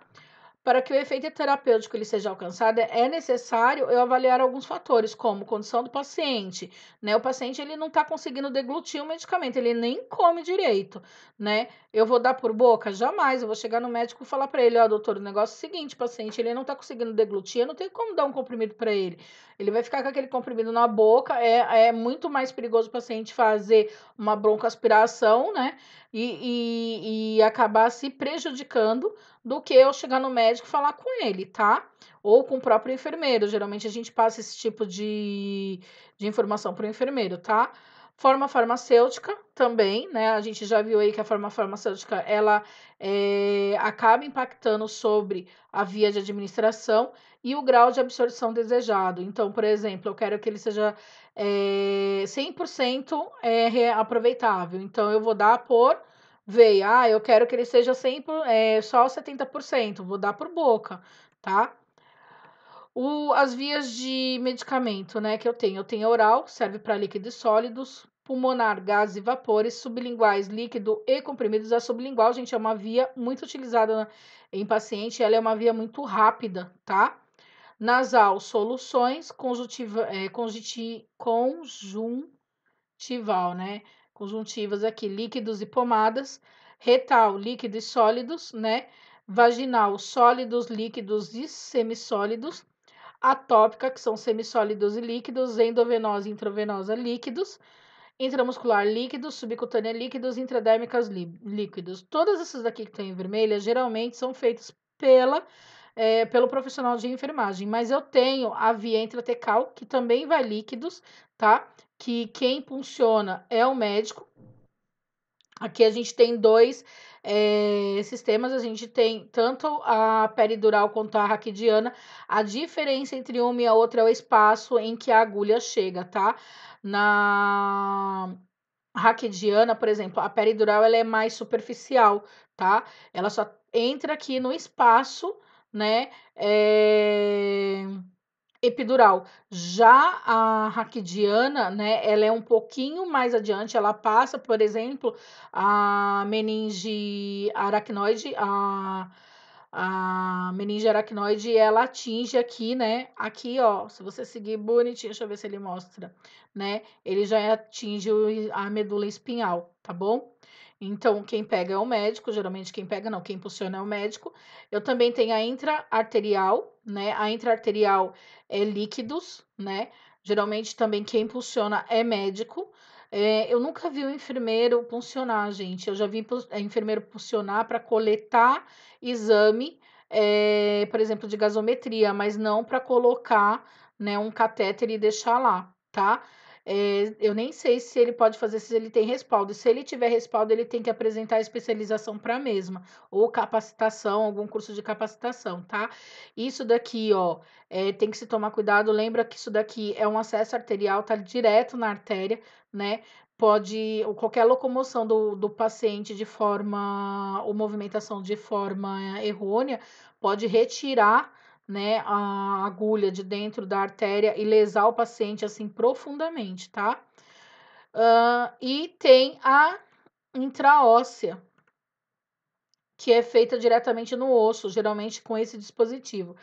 Para que o efeito terapêutico ele seja alcançado, é necessário eu avaliar alguns fatores, como condição do paciente, né? O paciente ele não está conseguindo deglutir o medicamento, ele nem come direito, né? Eu vou dar por boca? Jamais. Eu vou chegar no médico e falar para ele, ó, oh, doutor, o negócio é o seguinte, paciente, ele não está conseguindo deglutir, eu não tenho como dar um comprimido para ele. Ele vai ficar com aquele comprimido na boca, é, é muito mais perigoso o paciente fazer uma broncoaspiração, né? E, e, e acabar se prejudicando do que eu chegar no médico e falar com ele, tá? Ou com o próprio enfermeiro. Geralmente a gente passa esse tipo de, de informação para o enfermeiro, tá? Forma farmacêutica também, né? A gente já viu aí que a forma farmacêutica ela é, acaba impactando sobre a via de administração e o grau de absorção desejado. Então, por exemplo, eu quero que ele seja é, 100% é, aproveitável. Então, eu vou dar por veio, ah, eu quero que ele seja sempre é, só 70%, vou dar por boca, tá? O, as vias de medicamento, né, que eu tenho. Eu tenho oral, serve para líquidos sólidos, pulmonar, gases e vapores, sublinguais, líquido e comprimidos. A sublingual, gente, é uma via muito utilizada em paciente, ela é uma via muito rápida, tá? Nasal, soluções, conjuntiva, é, conjunti, conjuntival, né? conjuntivas aqui, líquidos e pomadas, retal, líquidos sólidos, né? Vaginal, sólidos, líquidos e semissólidos, atópica, que são semissólidos e líquidos, endovenosa e intravenosa, líquidos, intramuscular líquidos, subcutânea líquidos, intradérmicas líquidos. Todas essas daqui que estão em vermelha geralmente são feitas pela é, pelo profissional de enfermagem. Mas eu tenho a via intratecal, que também vai líquidos, tá? Que quem funciona é o médico. Aqui a gente tem dois é, sistemas, a gente tem tanto a peridural quanto a raquidiana. A diferença entre uma e a outra é o espaço em que a agulha chega, tá? Na raquidiana, por exemplo, a peridural ela é mais superficial, tá? Ela só entra aqui no espaço né? É epidural. Já a raquidiana, né, ela é um pouquinho mais adiante, ela passa, por exemplo, a meninge aracnoide, a, a meninge aracnoide, ela atinge aqui, né, aqui, ó, se você seguir bonitinho, deixa eu ver se ele mostra, né, ele já atinge a medula espinhal, tá bom? Então, quem pega é o médico, geralmente quem pega não, quem impulsiona é o médico. Eu também tenho a intraarterial, né? A intraarterial é líquidos, né? Geralmente também quem impulsiona é médico. É, eu nunca vi um enfermeiro funcionar gente. Eu já vi é, enfermeiro funcionar para coletar exame, é, por exemplo, de gasometria, mas não para colocar né, um catéter e deixar lá, tá? É, eu nem sei se ele pode fazer, se ele tem respaldo. Se ele tiver respaldo, ele tem que apresentar a especialização para a mesma, ou capacitação, algum curso de capacitação, tá? Isso daqui, ó, é, tem que se tomar cuidado. Lembra que isso daqui é um acesso arterial, tá direto na artéria, né? Pode, ou qualquer locomoção do, do paciente de forma, ou movimentação de forma eh, errônea, pode retirar né, a agulha de dentro da artéria e lesar o paciente assim profundamente, tá? Uh, e tem a intraóssea, que é feita diretamente no osso, geralmente com esse dispositivo.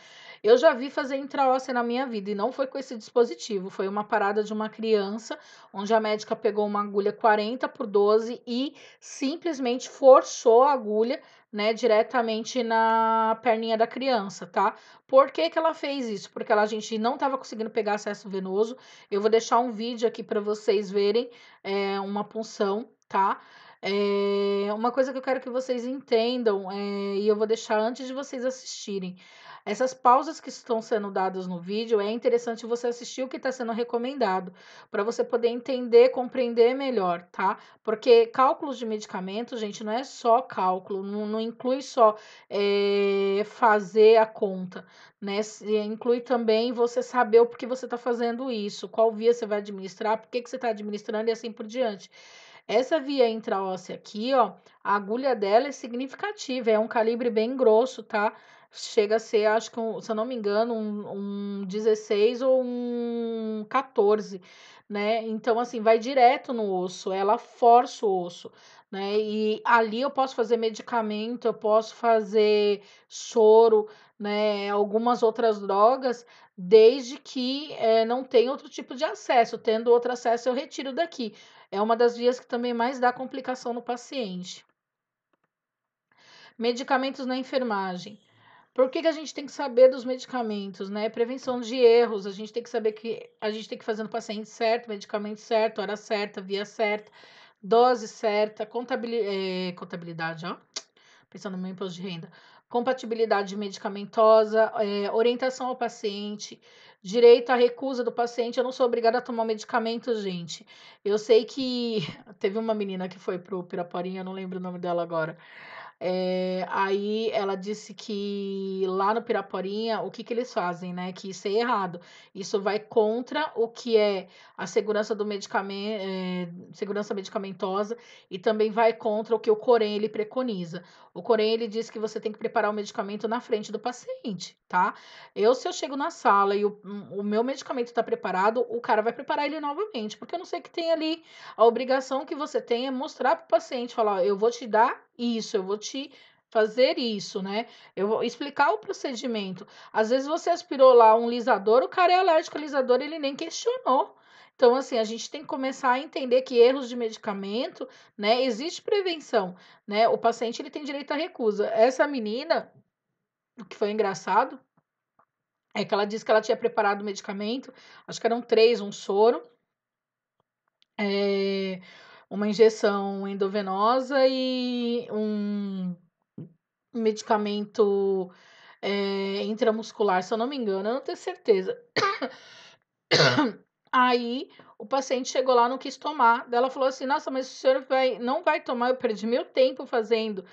Eu já vi fazer intraóssea na minha vida e não foi com esse dispositivo, foi uma parada de uma criança, onde a médica pegou uma agulha 40 por 12 e simplesmente forçou a agulha né, diretamente na perninha da criança, tá? Por que, que ela fez isso? Porque ela, a gente não estava conseguindo pegar acesso venoso. Eu vou deixar um vídeo aqui para vocês verem é, uma punção, tá? É, uma coisa que eu quero que vocês entendam, é, e eu vou deixar antes de vocês assistirem. Essas pausas que estão sendo dadas no vídeo, é interessante você assistir o que está sendo recomendado, para você poder entender, compreender melhor, tá? Porque cálculos de medicamento, gente, não é só cálculo, não, não inclui só é, fazer a conta, né? Eh, inclui também você saber o porquê você está fazendo isso, qual via você vai administrar, por que, que você está administrando e assim por diante. Essa via intraóssea aqui, ó, a agulha dela é significativa, é um calibre bem grosso, tá? chega a ser, acho que, um, se eu não me engano, um, um 16 ou um 14, né? Então, assim, vai direto no osso, ela força o osso, né? E ali eu posso fazer medicamento, eu posso fazer soro, né? Algumas outras drogas, desde que é, não tenha outro tipo de acesso. Tendo outro acesso, eu retiro daqui. É uma das vias que também mais dá complicação no paciente. Medicamentos na enfermagem. Por que, que a gente tem que saber dos medicamentos, né? Prevenção de erros, a gente tem que saber que a gente tem que fazer no paciente certo, medicamento certo, hora certa, via certa, dose certa, contabilidade, eh, é, contabilidade ó, pensando no meu imposto de renda, compatibilidade medicamentosa, é, orientação ao paciente, direito à recusa do paciente. Eu não sou obrigada a tomar medicamento, gente. Eu sei que teve uma menina que foi pro Piraporinha, eu não lembro o nome dela agora. É, aí ela disse que lá no Piraporinha, o que, que eles fazem, né? Que isso é errado. Isso vai contra o que é a segurança do medicamento, é, segurança medicamentosa, e também vai contra o que o Corém ele preconiza. O Corém ele diz que você tem que preparar o medicamento na frente do paciente, tá? Eu, se eu chego na sala e o, o meu medicamento está preparado, o cara vai preparar ele novamente, porque eu não sei que tem ali. A obrigação que você tem é mostrar pro paciente, falar, eu vou te dar isso, eu vou te fazer isso, né? Eu vou explicar o procedimento. Às vezes você aspirou lá um lisador, o cara é alérgico ao lisador, ele nem questionou. Então, assim, a gente tem que começar a entender que erros de medicamento, né, existe prevenção, né? O paciente ele tem direito à recusa. Essa menina, o que foi engraçado, é que ela disse que ela tinha preparado o medicamento, acho que eram três, um soro. É, uma injeção endovenosa e um medicamento é, intramuscular, se eu não me engano, eu não tenho certeza. Aí o paciente chegou lá, não quis tomar. ela falou assim: Nossa, mas o senhor vai, não vai tomar? Eu perdi meu tempo fazendo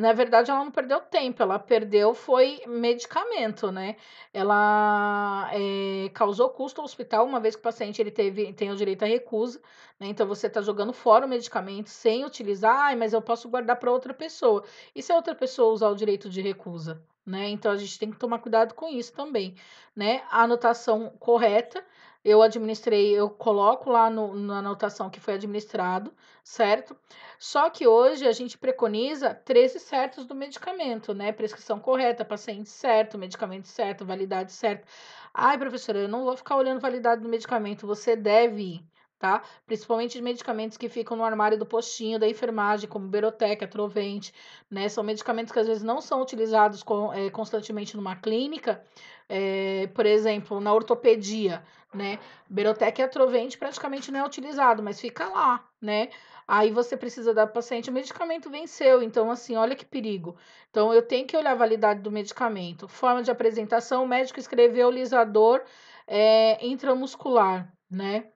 na verdade, ela não perdeu tempo, ela perdeu foi medicamento, né? Ela é, causou custo ao hospital, uma vez que o paciente ele teve, tem o direito à recusa, né? Então você está jogando fora o medicamento sem utilizar, ah, mas eu posso guardar para outra pessoa. E se a outra pessoa usar o direito de recusa? Né? Então a gente tem que tomar cuidado com isso também, né? A anotação correta, eu administrei, eu coloco lá no, na anotação que foi administrado, certo? Só que hoje a gente preconiza 13 certos do medicamento, né? Prescrição correta, paciente certo, medicamento certo, validade certa. Ai, professora, eu não vou ficar olhando validade do medicamento, você deve ir tá? Principalmente medicamentos que ficam no armário do postinho da enfermagem, como beroteca, Trovente, né? São medicamentos que às vezes não são utilizados com, é, constantemente numa clínica, é, por exemplo, na ortopedia, né? Beroteca e Atrovente praticamente não é utilizado, mas fica lá, né? Aí você precisa dar para o paciente, o medicamento venceu, então assim, olha que perigo. Então eu tenho que olhar a validade do medicamento. Forma de apresentação, o médico escreveu lisador é, intramuscular, né?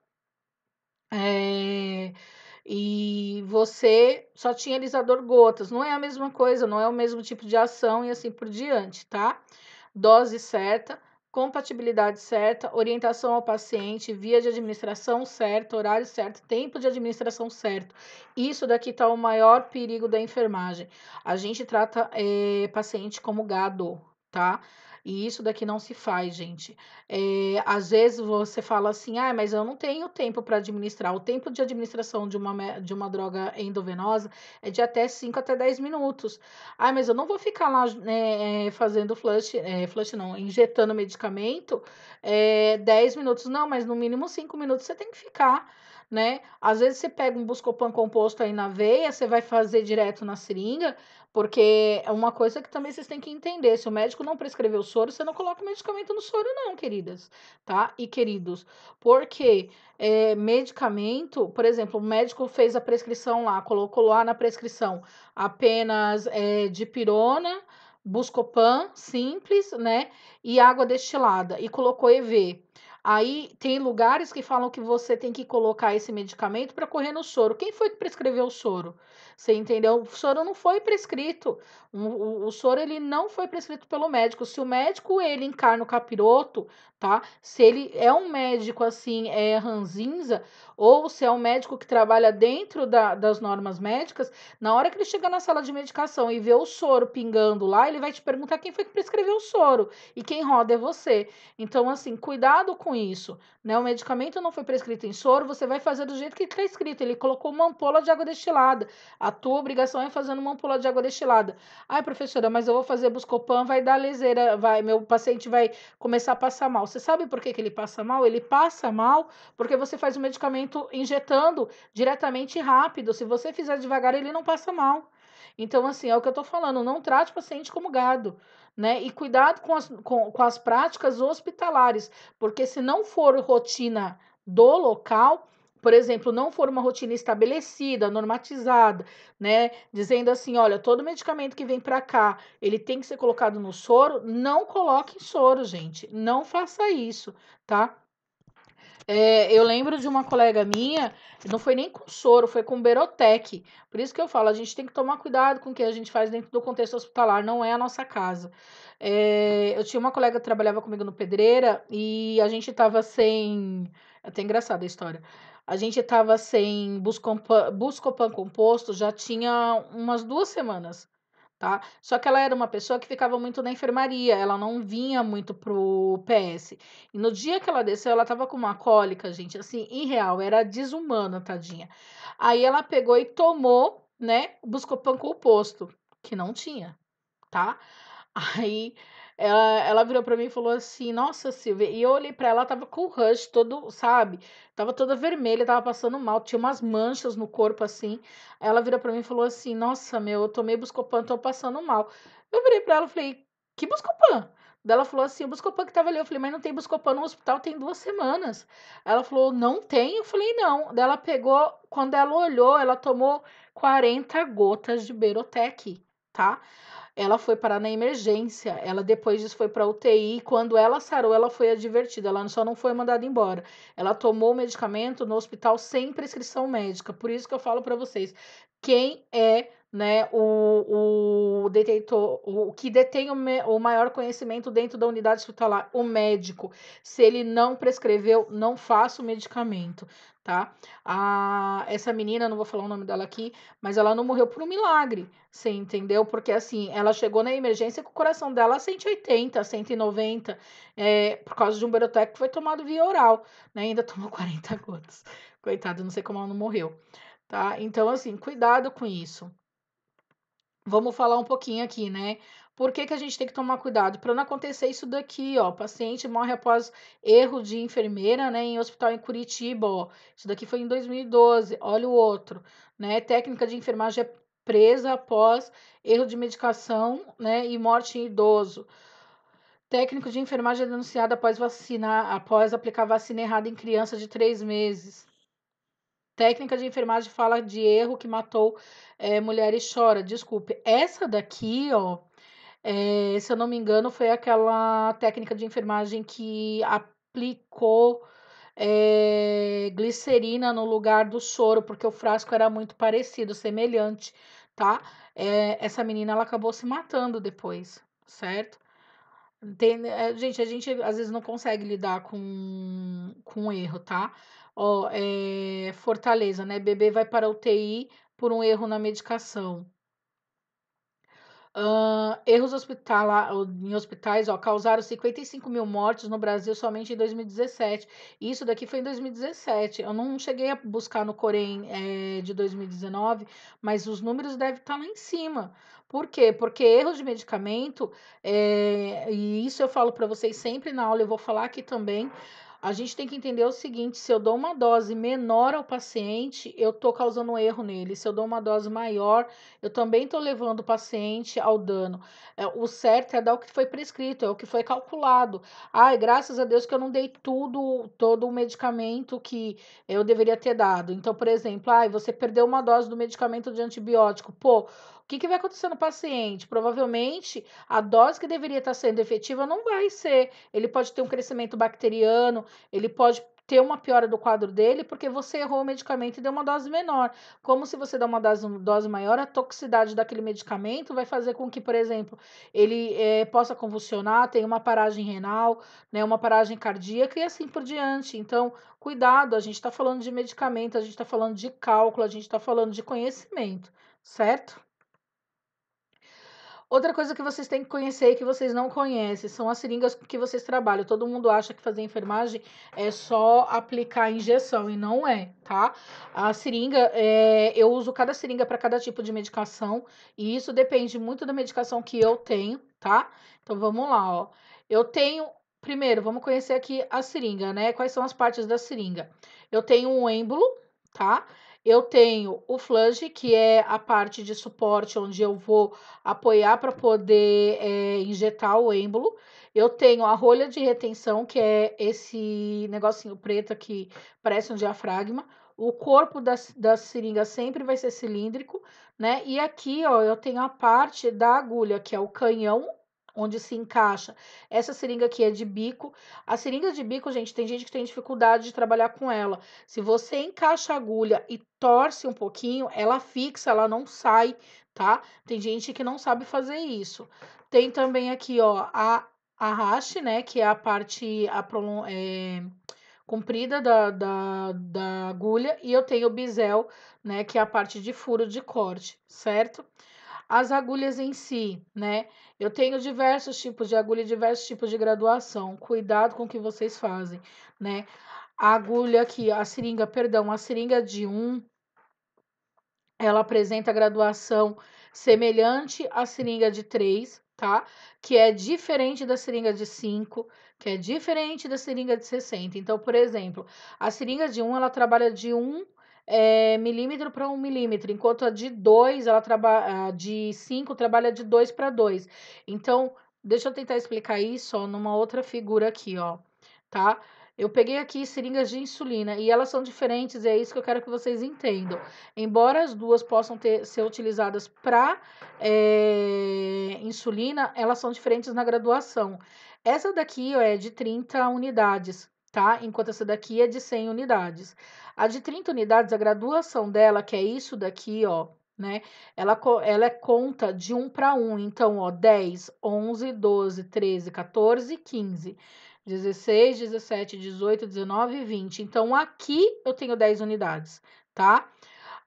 É, e você só tinha alisador gotas. Não é a mesma coisa, não é o mesmo tipo de ação e assim por diante, tá? Dose certa, compatibilidade certa, orientação ao paciente, via de administração certa, horário certo, tempo de administração certo. Isso daqui tá o maior perigo da enfermagem. A gente trata é, paciente como gado, tá? E isso daqui não se faz, gente. É, às vezes você fala assim, ah, mas eu não tenho tempo para administrar. O tempo de administração de uma, de uma droga endovenosa é de até 5 até 10 minutos. Ah, mas eu não vou ficar lá né eh, fazendo flush, é, flush não, injetando medicamento é, 10 minutos. Não, mas no mínimo 5 minutos você tem que ficar né? Às vezes você pega um Buscopan composto aí na veia, você vai fazer direto na seringa, porque é uma coisa que também vocês têm que entender. Se o médico não prescreveu soro, você não coloca o medicamento no soro, não, queridas, tá? E queridos, porque é, medicamento, por exemplo, o médico fez a prescrição lá, colocou lá na prescrição apenas é, dipirona, Buscopan simples, né? E água destilada, e colocou EV Aí tem lugares que falam que você tem que colocar esse medicamento para correr no soro. Quem foi que prescreveu o soro? Você entendeu? O soro não foi prescrito. O, o, o soro ele não foi prescrito pelo médico. Se o médico ele encarna o capiroto, tá? Se ele é um médico assim, é ranzinza, ou se é um médico que trabalha dentro da, das normas médicas, na hora que ele chega na sala de medicação e vê o soro pingando lá, ele vai te perguntar quem foi que prescreveu o soro. E quem roda é você. Então, assim, cuidado com com isso, né? O medicamento não foi prescrito em soro, você vai fazer do jeito que está escrito. Ele colocou uma ampola de água destilada. A tua obrigação é fazer uma ampola de água destilada. Ai, professora, mas eu vou fazer Buscopan, vai dar leseira, vai, meu paciente vai começar a passar mal. Você sabe por que, que ele passa mal? Ele passa mal porque você faz o medicamento injetando diretamente rápido. Se você fizer devagar, ele não passa mal. Então, assim, é o que eu tô falando, não trate o paciente como gado né? E cuidado com as, com, com as práticas hospitalares, porque se não for rotina do local, por exemplo, não for uma rotina estabelecida, normatizada, né, dizendo assim, olha, todo medicamento que vem para cá, ele tem que ser colocado no soro, não coloque em soro, gente, não faça isso, tá? É, eu lembro de uma colega minha, não foi nem com soro, foi com berotec. Por isso que eu falo, a gente tem que tomar cuidado com o que a gente faz dentro do contexto hospitalar, não é a nossa casa. É, eu tinha uma colega que trabalhava comigo no Pedreira e a gente tava sem. É até engraçada a história. A gente tava sem Buscopan, Buscopan composto já tinha umas duas semanas tá? Só que ela era uma pessoa que ficava muito na enfermaria, ela não vinha muito pro PS. E no dia que ela desceu, ela tava com uma cólica, gente, assim, irreal, era desumana, tadinha. Aí ela pegou e tomou, né, buscou Buscopan composto, que não tinha, tá? Aí ela, ela virou para mim e falou assim: Nossa, Silvia. E eu olhei para ela, tava com rush todo, sabe? Tava toda vermelha, tava passando mal, tinha umas manchas no corpo assim. Ela virou para mim e falou assim: Nossa, meu, eu tomei Buscopan, tô passando mal. Eu virei para ela e falei: Que Buscopan? Ela falou assim: o Buscopan que tava ali. Eu falei, mas não tem Buscopan no hospital, tem duas semanas. Ela falou, não tem? Eu falei, não. ela pegou, quando ela olhou, ela tomou 40 gotas de Berotec, tá? ela foi parar na emergência. Ela depois disso foi para UTI. Quando ela sarou, ela foi advertida. Ela só não foi mandada embora. Ela tomou o medicamento no hospital sem prescrição médica. Por isso que eu falo para vocês, quem é né, o, o detentor, o que detém o, me, o maior conhecimento dentro da unidade hospitalar, o médico. Se ele não prescreveu, não faça o medicamento, tá? A, ah, essa menina, não vou falar o nome dela aqui, mas ela não morreu por um milagre, você entendeu? Porque assim, ela chegou na emergência com o coração dela 180, 190, é, por causa de um berotec que foi tomado via oral, né? Ainda tomou 40 gotas. Coitada, não sei como ela não morreu. Tá? Então, assim, cuidado com isso vamos falar um pouquinho aqui, né? Por que, que a gente tem que tomar cuidado? Para não acontecer isso daqui, ó. Paciente morre após erro de enfermeira, né? Em hospital em Curitiba, ó. Isso daqui foi em 2012. Olha o outro, né? Técnica de enfermagem é presa após erro de medicação, né? E morte em idoso. Técnico de enfermagem é denunciado após vacinar, após aplicar vacina errada em criança de três meses. Técnica de enfermagem fala de erro que matou é, mulheres chora. Desculpe, essa daqui, ó, é, se eu não me engano, foi aquela técnica de enfermagem que aplicou é, glicerina no lugar do soro, porque o frasco era muito parecido, semelhante, tá? É, essa menina ela acabou se matando depois, certo? Tem, é, gente, a gente às vezes não consegue lidar com, com erro, tá? Ó, é, Fortaleza, né? Bebê vai para UTI por um erro na medicação. Uh, erros hospitalar, em hospitais ó, causaram 55 mil mortes no Brasil somente em 2017. Isso daqui foi em 2017. Eu não cheguei a buscar no Corém é, de 2019, mas os números devem estar lá em cima. Por quê? Porque erros de medicamento, é, e isso eu falo para vocês sempre na aula, eu vou falar aqui também a gente tem que entender o seguinte: se eu dou uma dose menor ao paciente, eu estou causando um erro nele. Se eu dou uma dose maior, eu também estou levando o paciente ao dano. É, o certo é dar o que foi prescrito, é o que foi calculado. Ai, graças a Deus que eu não dei tudo, todo o medicamento que eu deveria ter dado. Então, por exemplo, ai, você perdeu uma dose do medicamento de antibiótico. Pô, que, que vai acontecer no paciente? Provavelmente a dose que deveria estar sendo efetiva não vai ser. Ele pode ter um crescimento bacteriano, ele pode ter uma piora do quadro dele porque você errou o medicamento e deu uma dose menor. Como se você der uma dose, dose maior, a toxicidade daquele medicamento vai fazer com que, por exemplo, ele é, possa convulsionar, tenha uma paragem renal, né, uma paragem cardíaca e assim por diante. Então, cuidado, a gente está falando de medicamento, a gente está falando de cálculo, a gente está falando de conhecimento, certo? Outra coisa que vocês têm que conhecer e que vocês não conhecem são as seringas que vocês trabalham. Todo mundo acha que fazer enfermagem é só aplicar injeção e não é, tá? A seringa, é, eu uso cada seringa para cada tipo de medicação e isso depende muito da medicação que eu tenho, tá? Então vamos lá, ó. Eu tenho Primeiro, vamos conhecer aqui a seringa, né? Quais são as partes da seringa? Eu tenho um êmbolo, tá? Eu tenho o Flange, que é a parte de suporte onde eu vou apoiar para poder é, injetar o êmbolo. Eu tenho a rolha de retenção, que é esse negocinho preto que parece um diafragma. O corpo da, da seringa sempre vai ser cilíndrico, né? E aqui, ó, eu tenho a parte da agulha, que é o canhão onde se encaixa. Essa seringa aqui é de bico. A seringa de bico, gente, tem gente que tem dificuldade de trabalhar com ela. Se você encaixa a agulha e torce um pouquinho, ela fixa, ela não sai, tá? Tem gente que não sabe fazer isso. Tem também aqui, ó, a arraste, né, que é a parte a prolong, é, comprida da, da, da agulha, e eu tenho o bisel, né, que é a parte de furo de corte, certo? as agulhas em si, né? Eu tenho diversos tipos de agulha, diversos tipos de graduação. Cuidado com o que vocês fazem, né? A agulha aqui, a seringa, perdão, a seringa de 1, um, ela apresenta graduação semelhante à seringa de 3, tá? Que é diferente da seringa de 5, que é diferente da seringa de 60. Então, por exemplo, a seringa de 1, um, ela trabalha de 1 um é, milímetro para um milímetro, enquanto a de 2, ela trabalha de 5 trabalha de 2 para 2. Então, deixa eu tentar explicar isso ó, numa outra figura aqui, ó, tá? Eu peguei aqui seringas de insulina e elas são diferentes, é isso que eu quero que vocês entendam. Embora as duas possam ter, ser utilizadas para é, insulina, elas são diferentes na graduação. Essa daqui ó, é de 30 unidades, tá? Enquanto essa daqui é de 100 unidades. A de 30 unidades, a graduação dela, que é isso daqui, ó, né? Ela, ela é conta de 1 para 1, então, ó, 10, 11, 12, 13, 14, 15. 16, 17, 18, 19 e 20. Então, aqui eu tenho 10 unidades, tá?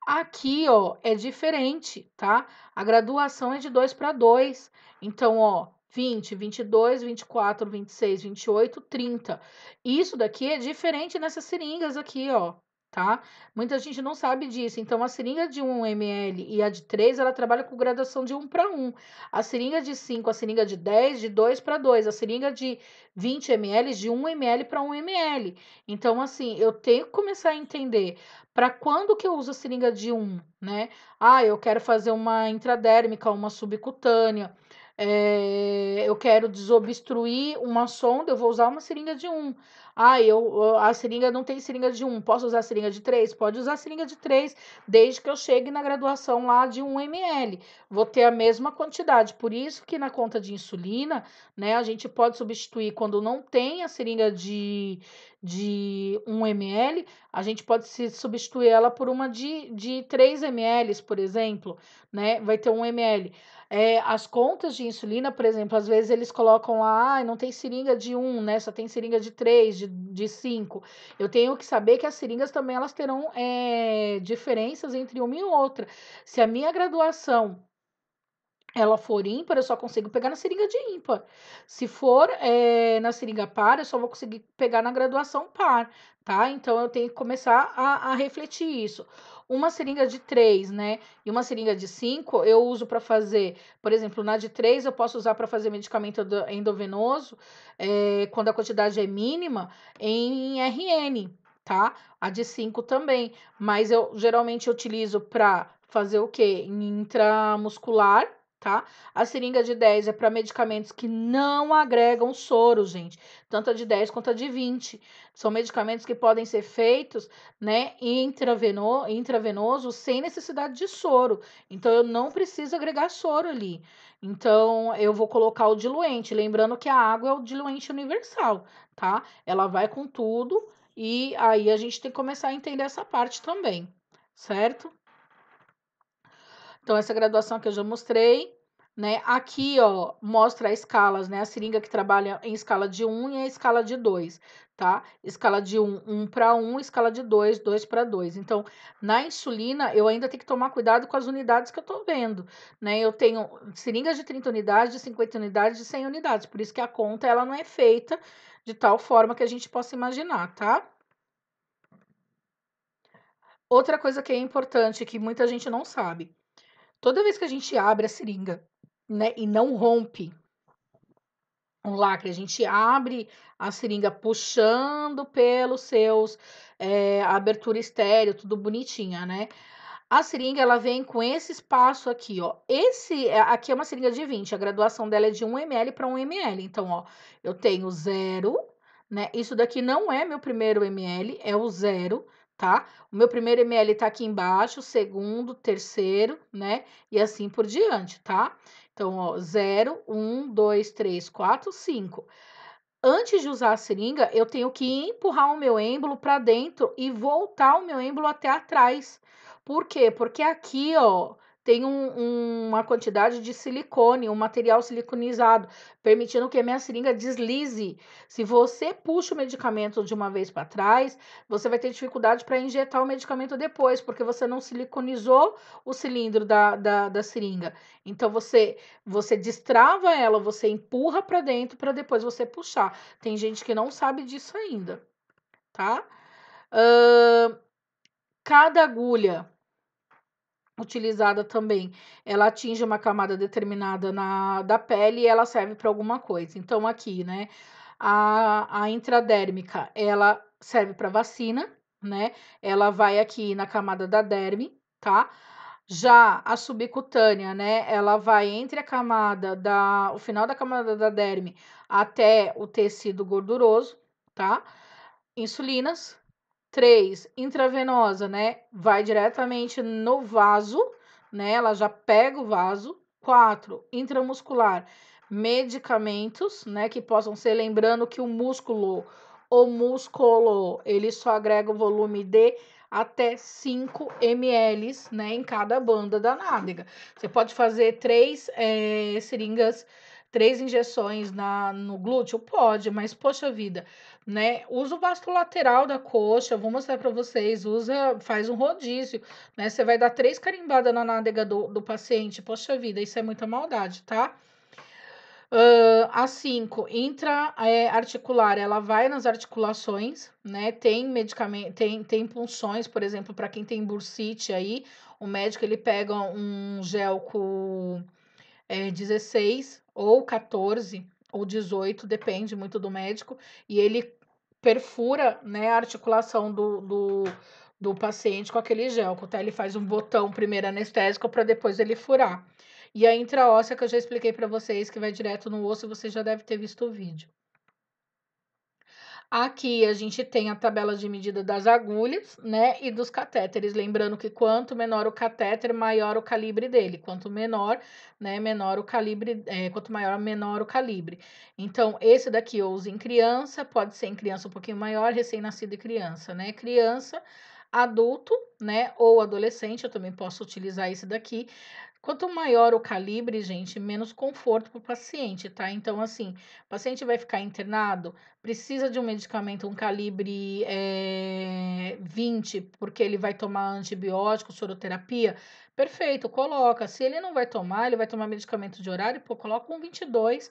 Aqui, ó, é diferente, tá? A graduação é de 2 para 2. Então, ó, 20, 22, 24, 26, 28, 30. Isso daqui é diferente nessas seringas aqui, ó, tá? Muita gente não sabe disso. Então, a seringa de 1 ml e a de 3, ela trabalha com gradação de 1 para 1. A seringa de 5, a seringa de 10, de 2 para 2. A seringa de 20 ml, de 1 ml para 1 ml. Então, assim, eu tenho que começar a entender para quando que eu uso a seringa de 1, né? Ah, eu quero fazer uma intradérmica, uma subcutânea é, eu quero desobstruir uma sonda, eu vou usar uma seringa de 1. Ah, eu, a seringa não tem seringa de 1, posso usar seringa de 3? Pode usar seringa de 3, desde que eu chegue na graduação lá de 1 ml. Vou ter a mesma quantidade. Por isso que na conta de insulina, né, a gente pode substituir quando não tem a seringa de, de 1 ml, a gente pode se substituir ela por uma de, de 3 ml, por exemplo, né? Vai ter 1 ml. É, as contas de insulina, por exemplo, às vezes eles colocam lá, ah, não tem seringa de 1, né? Só tem seringa de 3, de de, de cinco. Eu tenho que saber que as seringas também elas terão é, diferenças entre uma e outra. Se a minha graduação ela for ímpar, eu só consigo pegar na seringa de ímpar. Se for é, na seringa par, eu só vou conseguir pegar na graduação par, tá? Então eu tenho que começar a, a refletir isso. Uma seringa de 3, né? E uma seringa de 5 eu uso para fazer, por exemplo, na de 3 eu posso usar para fazer medicamento endovenoso é, quando a quantidade é mínima em RN, tá? A de 5 também, mas eu geralmente utilizo para fazer o que? Intramuscular, tá? A seringa de 10 é para medicamentos que não agregam soro, gente. Tanto a de 10 quanto a de 20. São medicamentos que podem ser feitos, né, intraveno, intravenoso, sem necessidade de soro. Então, eu não preciso agregar soro ali. Então, eu vou colocar o diluente. Lembrando que a água é o diluente universal, tá? Ela vai com tudo. E aí a gente tem que começar a entender essa parte também, certo? Então, essa graduação que eu já mostrei, né? Aqui, ó, mostra as escalas, né? A seringa que trabalha em escala de 1 e a escala de 2, tá? Escala de 1, 1 para 1, escala de 2, 2 para 2. Então, na insulina, eu ainda tenho que tomar cuidado com as unidades que eu tô vendo, né? Eu tenho seringas de 30 unidades, de 50 unidades, de 100 unidades. Por isso que a conta, ela não é feita de tal forma que a gente possa imaginar, tá? Outra coisa que é importante, que muita gente não sabe. Toda vez que a gente abre a seringa, né, e não rompe um lacre, a gente abre a seringa puxando pelos seus é, abertura estéreo, tudo bonitinha, né? A seringa ela vem com esse espaço aqui, ó. Esse é, aqui é uma seringa de 20, a graduação dela é de 1 ml para 1 ml. Então, ó, eu tenho zero, né? Isso daqui não é meu primeiro ml, é o zero tá? O meu primeiro ml tá aqui embaixo, o segundo, terceiro, né? E assim por diante, tá? Então, ó, 0, 1, 2, 3, 4, 5. Antes de usar a seringa, eu tenho que empurrar o meu êmbolo para dentro e voltar o meu êmbolo até atrás. Por quê? Porque aqui, ó, tem um, um, uma quantidade de silicone, um material siliconizado, permitindo que a minha seringa deslize. Se você puxa o medicamento de uma vez para trás, você vai ter dificuldade para injetar o medicamento depois, porque você não siliconizou o cilindro da, da, da seringa. Então você você destrava ela, você empurra para dentro para depois você puxar. Tem gente que não sabe disso ainda, tá? Uh, cada agulha utilizada também, ela atinge uma camada determinada na, da pele e ela serve para alguma coisa. Então, aqui, né, a, a intradérmica, ela serve para vacina, né, ela vai aqui na camada da derme, tá? Já a subcutânea, né, ela vai entre a camada da, o final da camada da derme até o tecido gorduroso, tá? Insulinas, 3. Intravenosa, né? Vai diretamente no vaso, né? Ela já pega o vaso. 4. Intramuscular. Medicamentos, né? Que possam ser, lembrando que o músculo, o músculo, ele só agrega o volume de até 5 ml né, em cada banda da nádega. Você pode fazer três é, seringas três injeções na, no glúteo? Pode, mas poxa vida, né? Usa o vasto lateral da coxa, vou mostrar para vocês, usa, faz um rodízio, né? Você vai dar três carimbadas na nádega do, do paciente, poxa vida, isso é muita maldade, tá? Uh, a 5, intra-articular, é, ela vai nas articulações, né? Tem medicamento, tem, tem punções, por exemplo, para quem tem bursite aí, o médico ele pega um gel com é, 16, ou 14 ou 18, depende muito do médico, e ele perfura né, a articulação do, do, do paciente com aquele gel, tá? Ele faz um botão primeiro anestésico para depois ele furar. E a intraóssea que eu já expliquei para vocês, que vai direto no osso, você já deve ter visto o vídeo. Aqui a gente tem a tabela de medida das agulhas, né, e dos catéteres. Lembrando que quanto menor o catéter, maior o calibre dele. Quanto menor, né, menor o calibre, é, quanto maior, menor o calibre. Então, esse daqui eu uso em criança, pode ser em criança um pouquinho maior, recém-nascido e criança, né? Criança, adulto, né, ou adolescente, eu também posso utilizar esse daqui. Quanto maior o calibre, gente, menos conforto para o paciente, tá? Então, assim, o paciente vai ficar internado, precisa de um medicamento, um calibre é, eh, 20, porque ele vai tomar antibiótico, soroterapia, perfeito, coloca. Se ele não vai tomar, ele vai tomar medicamento de horário, pô, coloca um 22,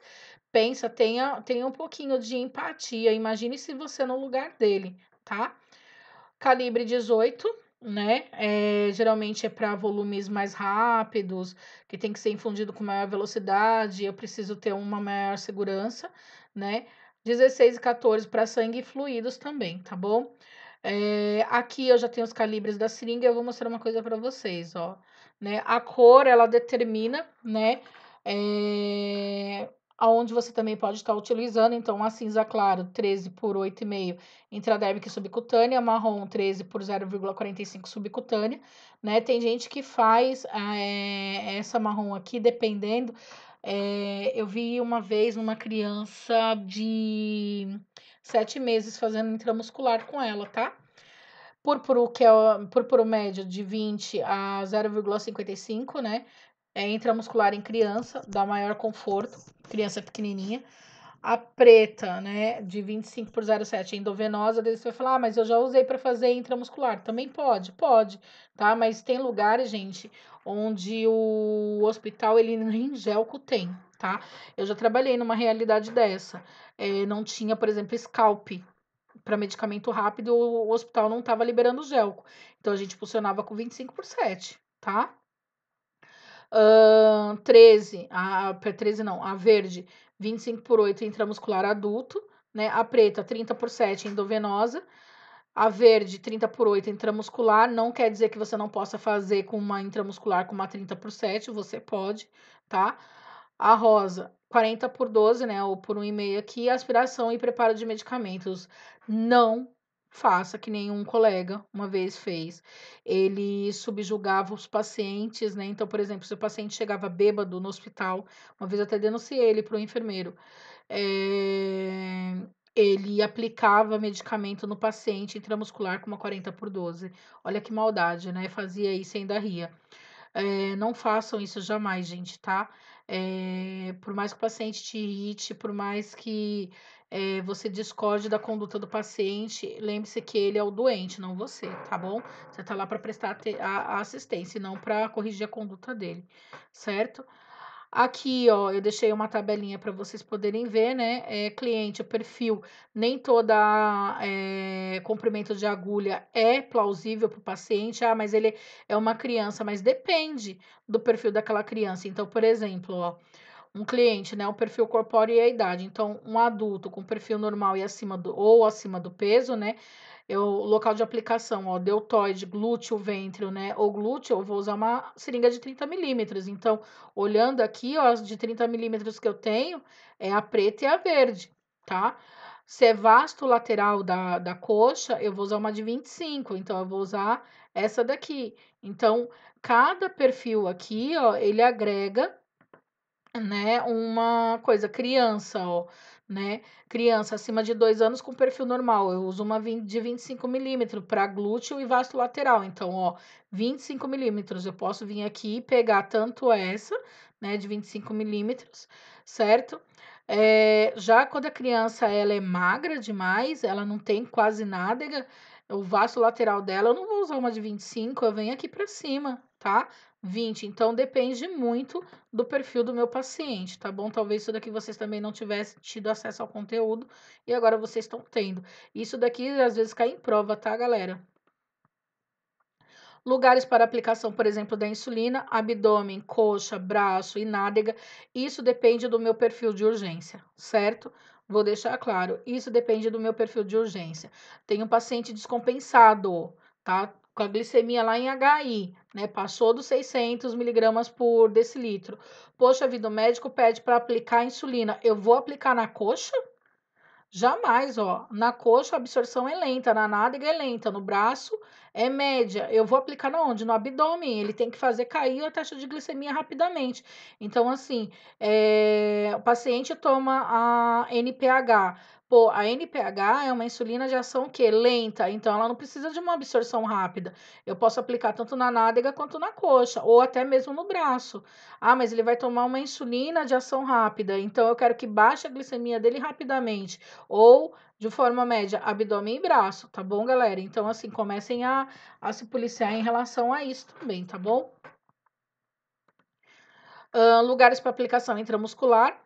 pensa, tenha, tenha um pouquinho de empatia, imagine se você é no lugar dele, tá? Calibre 18, né? É, geralmente é para volumes mais rápidos, que tem que ser infundido com maior velocidade, eu preciso ter uma maior segurança, né? 16 e 14 para sangue e fluidos também, tá bom? É, aqui eu já tenho os calibres da seringa, eu vou mostrar uma coisa para vocês, ó. Né? A cor, ela determina, né? É, aonde você também pode estar utilizando, então, a cinza claro, 13 por 8,5 intradérmica subcutânea, marrom, 13 por 0,45 subcutânea, né? Tem gente que faz é, essa marrom aqui, dependendo. É, eu vi uma vez uma criança de 7 meses fazendo intramuscular com ela, tá? Púrpuro, que é o púrpuro médio de 20 a 0,55, né? É intramuscular em criança, dá maior conforto criança pequenininha. A preta, né, de 25 por 07 endovenosa, daí você vai falar, ah, mas eu já usei para fazer intramuscular. Também pode, pode, tá? Mas tem lugares, gente, onde o hospital, ele nem gelco tem, tá? Eu já trabalhei numa realidade dessa. É, não tinha, por exemplo, scalp, para medicamento rápido, o hospital não estava liberando o gelco. Então a gente funcionava com 25 por 7, tá? Uh, 13, a 13 não, a verde, 25 por 8 intramuscular adulto, né? A preta, 30 por 7 endovenosa. A verde, 30 por 8 intramuscular, não quer dizer que você não possa fazer com uma intramuscular com uma 30 por 7, você pode, tá? A rosa, 40 por 12, né, ou por 1,5 aqui, aspiração e preparo de medicamentos. Não faça que nenhum colega uma vez fez. Ele subjugava os pacientes, né? Então, por exemplo, se o paciente chegava bêbado no hospital, uma vez até denunciei ele para o enfermeiro. É... Ele aplicava medicamento no paciente intramuscular com uma 40 por 12. Olha que maldade, né? Fazia isso e ainda ria. É, não façam isso jamais, gente, tá? É, por mais que o paciente te irrite, por mais que é, você discorde da conduta do paciente, lembre-se que ele é o doente, não você, tá bom? Você tá lá para prestar a, a assistência, não para corrigir a conduta dele, certo? Aqui, ó, eu deixei uma tabelinha para vocês poderem ver, né? É, cliente, o perfil, nem toda é, comprimento de agulha é plausível para o paciente. Ah, mas ele é uma criança, mas depende do perfil daquela criança. Então, por exemplo, ó, um cliente, né, o perfil corpóreo e a idade. Então, um adulto com perfil normal e acima do ou acima do peso, né? Eu, local de aplicação, ó, deltoide, glúteo, ventre, né? Ou glúteo, eu vou usar uma seringa de 30 milímetros. Então, olhando aqui, ó, as de 30 milímetros que eu tenho é a preta e a verde, tá? Se é vasto lateral da, da coxa, eu vou usar uma de 25, então eu vou usar essa daqui. Então, cada perfil aqui, ó, ele agrega né, uma coisa, criança, ó, né, criança acima de dois anos com perfil normal, eu uso uma de 25 milímetros para glúteo e vasto lateral, então, ó, 25 milímetros, eu posso vir aqui e pegar tanto essa, né, de 25 milímetros, certo? É, já quando a criança, ela é magra demais, ela não tem quase nada o vasto lateral dela, eu não vou usar uma de 25, eu venho aqui para cima, tá? 20. Então depende muito do perfil do meu paciente, tá bom? Talvez isso daqui vocês também não tivessem tido acesso ao conteúdo e agora vocês estão tendo. Isso daqui às vezes cai em prova, tá, galera? lugares para aplicação, por exemplo, da insulina, abdômen, coxa, braço e nádega. Isso depende do meu perfil de urgência, certo? Vou deixar claro, isso depende do meu perfil de urgência. Tem um paciente descompensado, tá? com a glicemia lá em HI, né? Passou dos 600 miligramas por decilitro. Poxa vida, o médico pede para aplicar insulina. Eu vou aplicar na coxa? Jamais, ó. Na coxa a absorção é lenta, na nádega é lenta, no braço é média. Eu vou aplicar na onde? No abdômen. Ele tem que fazer cair a taxa de glicemia rapidamente. Então, assim, é... o paciente toma a NPH Pô, a NPH é uma insulina de ação que lenta, então ela não precisa de uma absorção rápida. Eu posso aplicar tanto na nádega quanto na coxa, ou até mesmo no braço. Ah, mas ele vai tomar uma insulina de ação rápida, então eu quero que baixe a glicemia dele rapidamente, ou de forma média, abdômen e braço, tá bom, galera? Então assim, comecem a, a se policiar em relação a isso também, tá bom? Uh, lugares para aplicação intramuscular,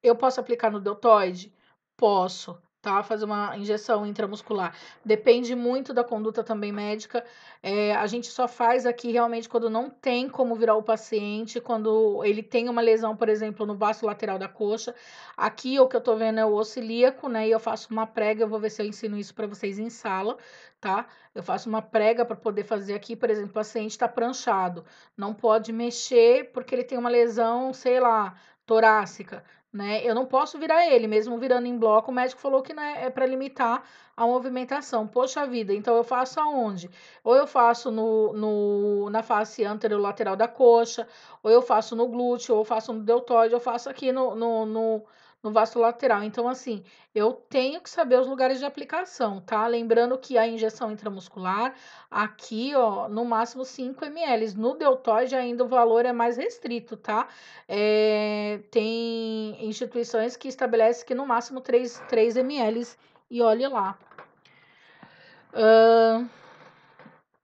eu posso aplicar no deltoide Posso, tá? Fazer uma injeção intramuscular. Depende muito da conduta também médica. É, a gente só faz aqui realmente quando não tem como virar o paciente, quando ele tem uma lesão, por exemplo, no vaso lateral da coxa. Aqui o que eu tô vendo é o osso ilíaco, né? E eu faço uma prega, eu vou ver se eu ensino isso para vocês em sala, tá? Eu faço uma prega para poder fazer aqui, por exemplo, o paciente está pranchado, não pode mexer porque ele tem uma lesão, sei lá, torácica né? Eu não posso virar ele, mesmo virando em bloco, o médico falou que né, é para limitar a movimentação. Poxa vida, então eu faço aonde? Ou eu faço no, no, na face anterolateral da coxa, ou eu faço no glúteo, ou eu faço no deltóide, ou eu faço aqui no, no, no no vaso lateral. Então, assim, eu tenho que saber os lugares de aplicação, tá? Lembrando que a injeção intramuscular, aqui, ó, no máximo 5 ml. No deltoide, ainda o valor é mais restrito, tá? É, tem instituições que estabelecem que no máximo 3, 3 ml. E olhe lá. Uh,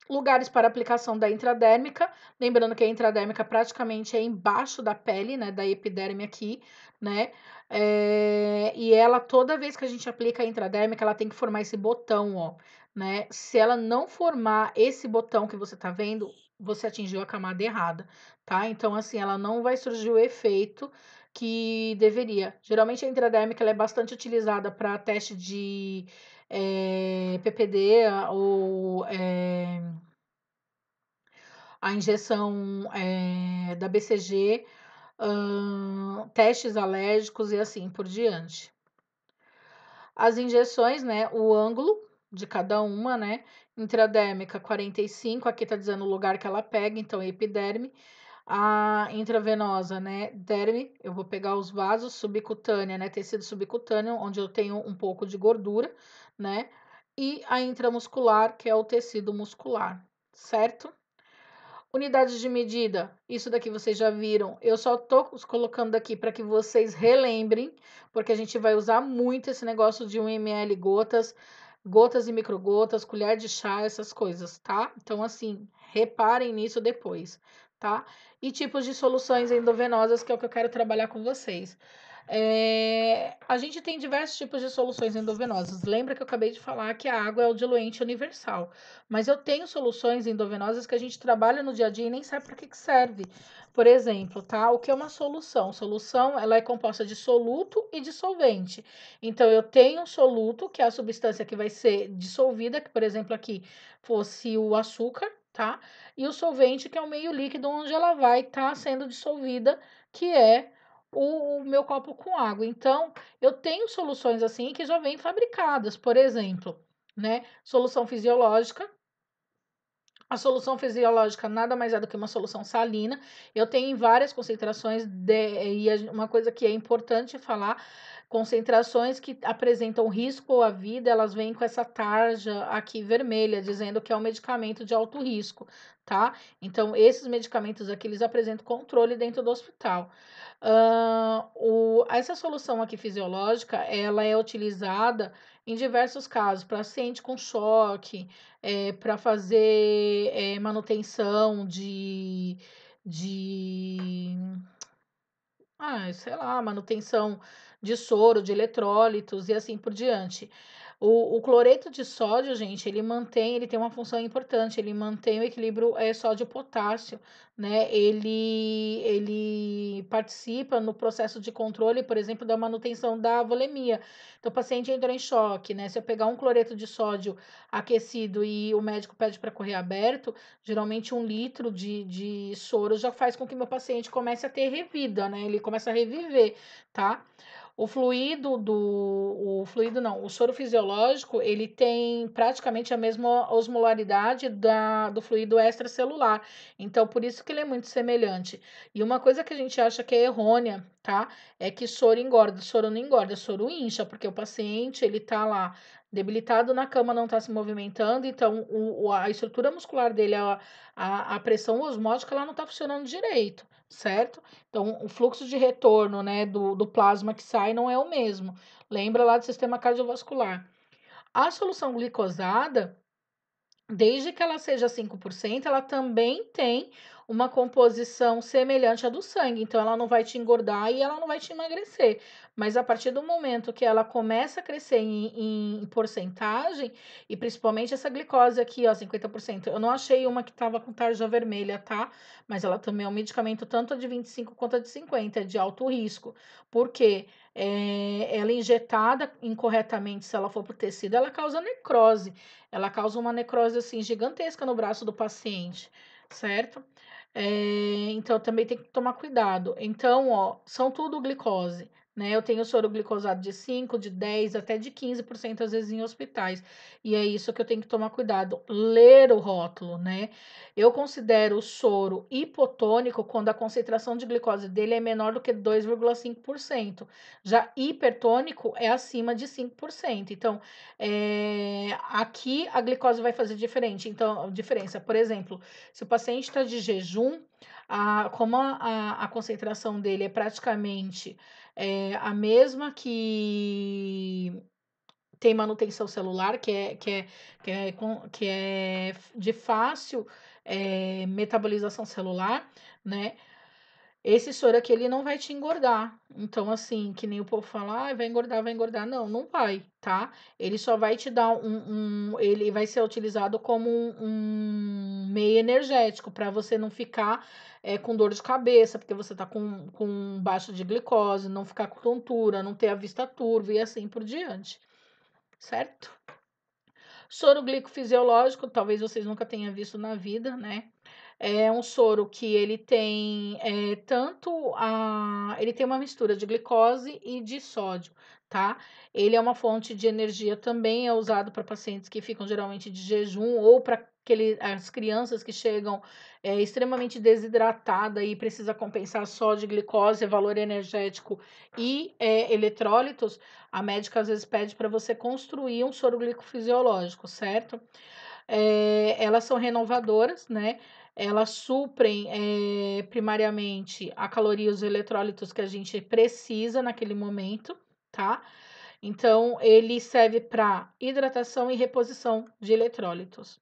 Lugares para aplicação da intradérmica, lembrando que a intradérmica praticamente é embaixo da pele, né, da epiderme aqui, né, é, e ela, toda vez que a gente aplica a intradérmica, ela tem que formar esse botão, ó, né, se ela não formar esse botão que você tá vendo, você atingiu a camada errada, tá? Então, assim, ela não vai surgir o efeito que deveria. Geralmente, a intradérmica ela é bastante utilizada para teste de é, eh, PPD ou é, a injeção é, da BCG, hum, testes alérgicos e assim por diante. As injeções, né? O ângulo de cada uma, né? Intradérmica 45, aqui tá dizendo o lugar que ela pega, então é epiderme. A intravenosa, né? Derme, eu vou pegar os vasos, subcutânea, né? Tecido subcutâneo, onde eu tenho um pouco de gordura, né? E a intramuscular, que é o tecido muscular, certo? Unidades de medida, isso daqui vocês já viram. Eu só tô colocando aqui para que vocês relembrem, porque a gente vai usar muito esse negócio de 1 ml gotas gotas e microgotas, colher de chá, essas coisas, tá? Então, assim, reparem nisso depois, tá? E tipos de soluções endovenosas, que é o que eu quero trabalhar com vocês. É, a gente tem diversos tipos de soluções endovenosas. Lembra que eu acabei de falar que a água é o diluente universal, mas eu tenho soluções endovenosas que a gente trabalha no dia a dia e nem sabe para que, que serve. Por exemplo, tá? O que é uma solução? Solução, ela é composta de soluto e dissolvente. Então eu tenho um soluto, que é a substância que vai ser dissolvida, que por exemplo aqui fosse o açúcar, tá? E o solvente, que é o meio líquido onde ela vai estar tá sendo dissolvida, que é o, o meu copo com água. Então, eu tenho soluções assim que já vêm fabricadas, por exemplo, né? Solução fisiológica, a solução fisiológica nada mais é do que uma solução salina. Eu tenho em várias concentrações de, e uma coisa que é importante falar Concentrações que apresentam risco à vida, elas vêm com essa tarja aqui vermelha, dizendo que é um medicamento de alto risco, tá? Então, esses medicamentos aqui, eles apresentam controle dentro do hospital. Uh, o, essa solução aqui fisiológica, ela é utilizada em diversos casos, para paciente com choque, é, para fazer é, manutenção de, de... Ah, sei lá, manutenção de soro, de eletrólitos e assim por diante. O, o, cloreto de sódio, gente, ele mantém, ele tem uma função importante, ele mantém o equilíbrio é, sódio-potássio, né? Ele, ele participa no processo de controle, por exemplo, da manutenção da volemia. Então, o paciente entra em choque, né? Se eu pegar um cloreto de sódio aquecido e o médico pede para correr aberto, geralmente um litro de, de soro já faz com que meu paciente comece a ter revida, né? Ele começa a reviver, tá? O fluido do o fluido não, o soro fisiológico, ele tem praticamente a mesma osmolaridade da, do fluido extracelular. Então, por isso que ele é muito semelhante. E uma coisa que a gente acha que é errônea, tá? É que soro engorda, soro não engorda, soro incha, porque o paciente, ele tá lá debilitado na cama, não está se movimentando, então o, a estrutura muscular dele, a, a, a pressão osmótica, ela não está funcionando direito, certo? Então, o fluxo de retorno né, do, do plasma que sai não é o mesmo. Lembra lá do sistema cardiovascular. A solução glicosada, desde que ela seja 5%, ela também tem uma composição semelhante à do sangue. Então, ela não vai te engordar e ela não vai te emagrecer. Mas a partir do momento que ela começa a crescer em, em porcentagem, e principalmente essa glicose aqui, ó, 50%. Eu não achei uma que tava com tarja vermelha, tá? Mas ela também é um medicamento tanto de 25 quanto de 50, é de alto risco. Por quê? É, ela é injetada incorretamente, se ela for para o tecido, ela causa necrose. Ela causa uma necrose assim gigantesca no braço do paciente, certo? É, então também tem que tomar cuidado. Então, ó, são tudo glicose. Né? Eu tenho soro glicosado de 5, de 10, até de 15% às vezes em hospitais. E é isso que eu tenho que tomar cuidado, ler o rótulo, né? Eu considero o soro hipotônico quando a concentração de glicose dele é menor do que 2,5%. Já hipertônico é acima de 5%. Então, é... aqui a glicose vai fazer diferente. Então, diferença, por exemplo, se o paciente está de jejum, a, como a, a, a concentração dele é praticamente é a mesma que tem manutenção celular, que é, que é, que é, que é de fácil é, metabolização celular, né? esse soro aqui ele não vai te engordar. Então, assim, que nem o povo fala, ah, vai engordar, vai engordar. Não, não vai, tá? Ele só vai te dar um. um ele vai ser utilizado como um, um meio energético para você não ficar é, com dor de cabeça, porque você tá com, com baixo de glicose, não ficar com tontura, não ter a vista turva e assim por diante, certo? Soro glico fisiológico, talvez vocês nunca tenham visto na vida, né? É um soro que ele tem é, tanto a. Ele tem uma mistura de glicose e de sódio, tá? Ele é uma fonte de energia também, é usado para pacientes que ficam geralmente de jejum ou para as crianças que chegam é, extremamente desidratada e precisa compensar só de glicose, é valor energético e é, eletrólitos, a médica às vezes pede para você construir um soro glicofisiológico, certo? É, elas são renovadoras, né? elas suprem é, primariamente a caloria e os eletrólitos que a gente precisa naquele momento, tá? Então, ele serve para hidratação e reposição de eletrólitos.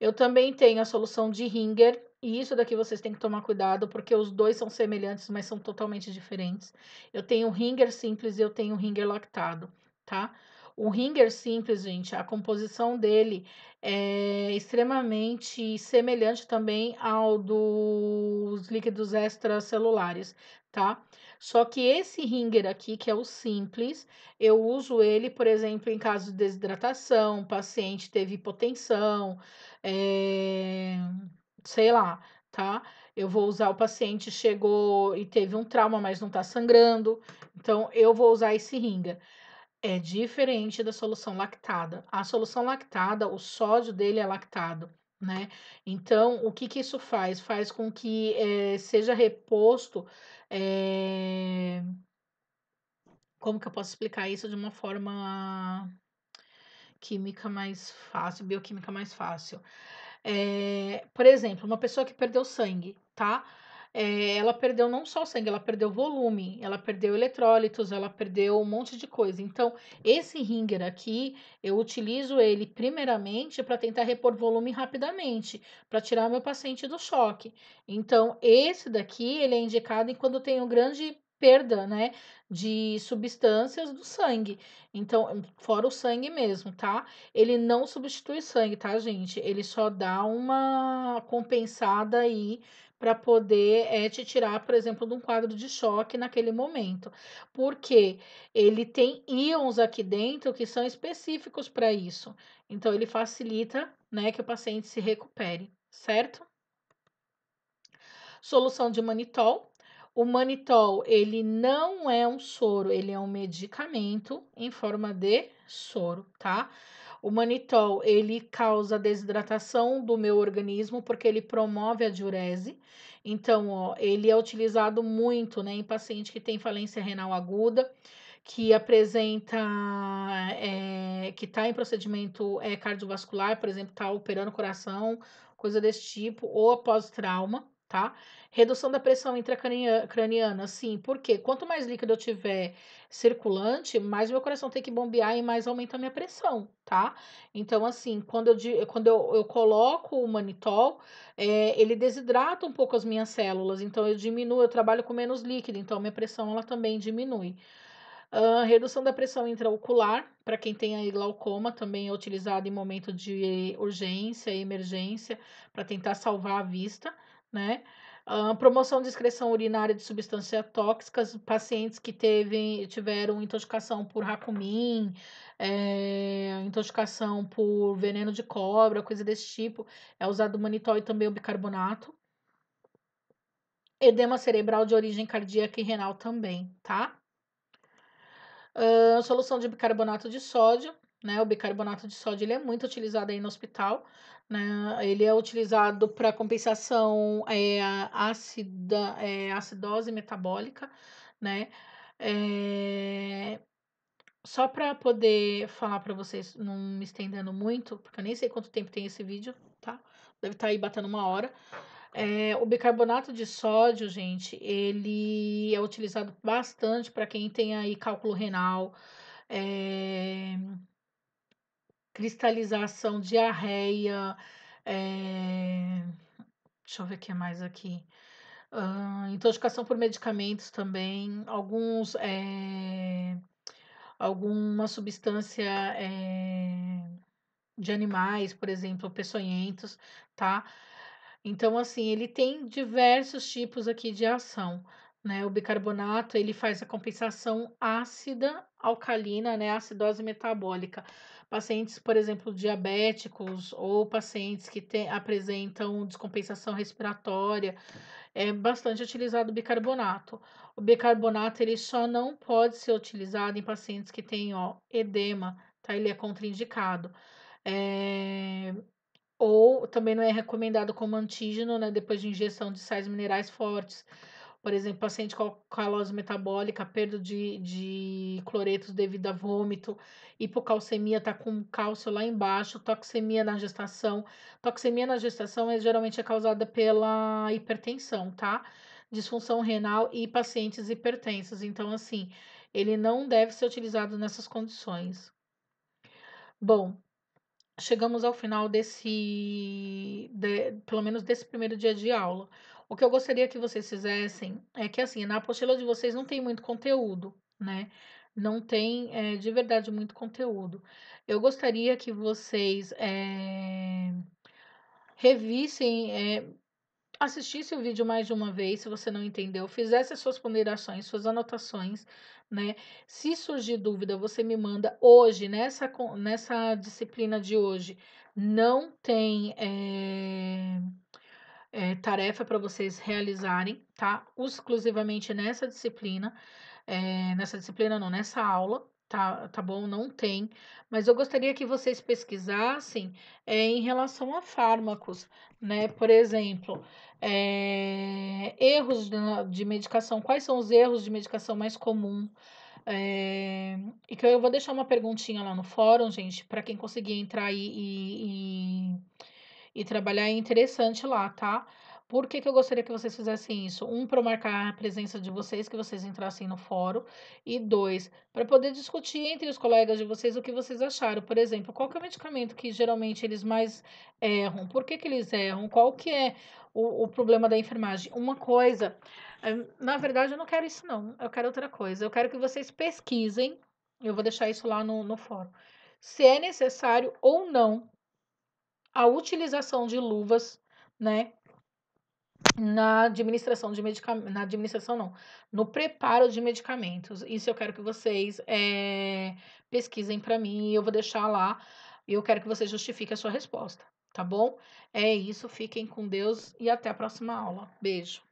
Eu também tenho a solução de Ringer, e isso daqui vocês têm que tomar cuidado, porque os dois são semelhantes, mas são totalmente diferentes. Eu tenho Ringer simples e eu tenho Ringer lactado, tá? O ringer simples, gente, a composição dele é extremamente semelhante também ao dos líquidos extracelulares, tá? Só que esse ringer aqui, que é o simples, eu uso ele, por exemplo, em caso de desidratação, paciente teve hipotensão, é... sei lá, tá? Eu vou usar o paciente chegou e teve um trauma, mas não tá sangrando, então eu vou usar esse ringer é diferente da solução lactada. A solução lactada, o sódio dele é lactado, né? Então, o que, que isso faz? Faz com que é, seja reposto. É... Como que eu posso explicar isso de uma forma química mais fácil, bioquímica mais fácil? É, por exemplo, uma pessoa que perdeu sangue, tá? é, ela perdeu não só sangue, ela perdeu volume, ela perdeu eletrólitos, ela perdeu um monte de coisa. Então, esse ringer aqui, eu utilizo ele primeiramente para tentar repor volume rapidamente, para tirar meu paciente do choque. Então, esse daqui, ele é indicado em quando tem um grande perda, né, de substâncias do sangue. Então, hum, fora o sangue mesmo, tá? Ele não substitui sangue, tá, gente? Ele só dá uma compensada aí para poder é, te tirar, por exemplo, de um quadro de choque naquele momento. Porque ele tem íons aqui dentro que são específicos para isso. Então, ele facilita né, que o paciente se recupere, certo? Solução de manitol. O manitol, ele não é um soro, ele é um medicamento em forma de soro, tá? O manitol, ele causa desidratação do meu organismo porque ele promove a diurese. Então, ó, ele é utilizado muito, né, em paciente que tem falência renal aguda, que apresenta, é, que está em procedimento é, cardiovascular, por exemplo, está operando o coração, coisa desse tipo, ou após trauma tá? Redução da pressão intracraniana, sim. Por quê? Quanto mais líquido eu tiver circulante, mais meu coração tem que bombear e mais aumenta a minha pressão, tá? Então, assim, quando eu, quando eu, eu coloco o manitol, é, ele desidrata um pouco as minhas células, então eu diminuo, eu trabalho com menos líquido, então minha pressão ela também diminui. Uh, redução da pressão intraocular, para quem tem aí glaucoma, também é utilizado em momento de urgência e emergência para tentar salvar a vista, né? A promoção de excreção urinária de substâncias tóxicas, pacientes que teve, tiveram intoxicação por racumim, é, intoxicação por veneno de cobra, coisa desse tipo. É usado o manitol e também o bicarbonato. Edema cerebral de origem cardíaca e renal também, tá? Uh, solução de bicarbonato de sódio, né? O bicarbonato de sódio ele é muito utilizado aí no hospital. Né? Ele é utilizado para compensação é, ácida, é, acidose metabólica, né? É... Só para poder falar para vocês, não me estendendo muito, porque eu nem sei quanto tempo tem esse vídeo, tá? Deve estar tá aí batendo uma hora. É, o bicarbonato de sódio, gente, ele é utilizado bastante para quem tem aí cálculo renal, é, cristalização, diarreia. É... Deixa eu ver o que mais aqui. Uh, intoxicação por medicamentos também, alguns é, alguma substância é, de animais, por exemplo, peçonhentos, tá? Então, assim, ele tem diversos tipos aqui de ação, né? O bicarbonato ele faz a compensação ácida alcalina, né? acidose metabólica. Pacientes, por exemplo, diabéticos ou pacientes que te, apresentam descompensação respiratória, é bastante utilizado o bicarbonato. O bicarbonato ele só não pode ser utilizado em pacientes que têm ó, edema, tá? Ele é contraindicado. É... Ou também não é recomendado como antígeno, né? Depois de injeção de sais minerais fortes por exemplo, paciente com calose metabólica, perda de, de cloretos devido a vômito, hipocalcemia está com cálcio lá embaixo, toxemia na gestação. Toxemia na gestação é, geralmente é causada pela hipertensão, tá? Disfunção renal e pacientes hipertensos. Então, assim, ele não deve ser utilizado nessas condições. Bom, chegamos ao final desse, de, pelo menos desse primeiro dia de aula. O que eu gostaria que vocês fizessem é que, assim, na apostila de vocês não tem muito conteúdo, né? Não tem é, de verdade muito conteúdo. Eu gostaria que vocês é, revissem, é, eh, assistisse o vídeo mais de uma vez, se você não entendeu, fizesse as suas ponderações, suas anotações, né? Se surgir dúvida, você me manda hoje, nessa, nessa disciplina de hoje. Não tem. É é, tarefa para vocês realizarem, tá? Exclusivamente nessa disciplina, é, nessa disciplina não, nessa aula, tá, tá bom? Não tem, mas eu gostaria que vocês pesquisassem é, em relação a fármacos, né? Por exemplo, é, erros de, de, medicação, quais são os erros de medicação mais comum? É, e que eu vou deixar uma perguntinha lá no fórum, gente, para quem conseguir entrar e, e, e e trabalhar é interessante lá, tá? Por que, que eu gostaria que vocês fizessem isso? Um, para marcar a presença de vocês, que vocês entrassem no fórum. E dois, para poder discutir entre os colegas de vocês o que vocês acharam. Por exemplo, qual que é o medicamento que geralmente eles mais erram? Por que, que eles erram? Qual que é o, o problema da enfermagem? Uma coisa, eh, na verdade eu não quero isso não, eu quero outra coisa. Eu quero que vocês pesquisem, eu vou deixar isso lá no, no fórum, se é necessário ou não a utilização de luvas, né? Na administração de medicamentos. Na administração, não. No preparo de medicamentos. Isso eu quero que vocês é, pesquisem para mim. Eu vou deixar lá. E eu quero que você justifique a sua resposta, tá bom? É isso. Fiquem com Deus e até a próxima aula. Beijo.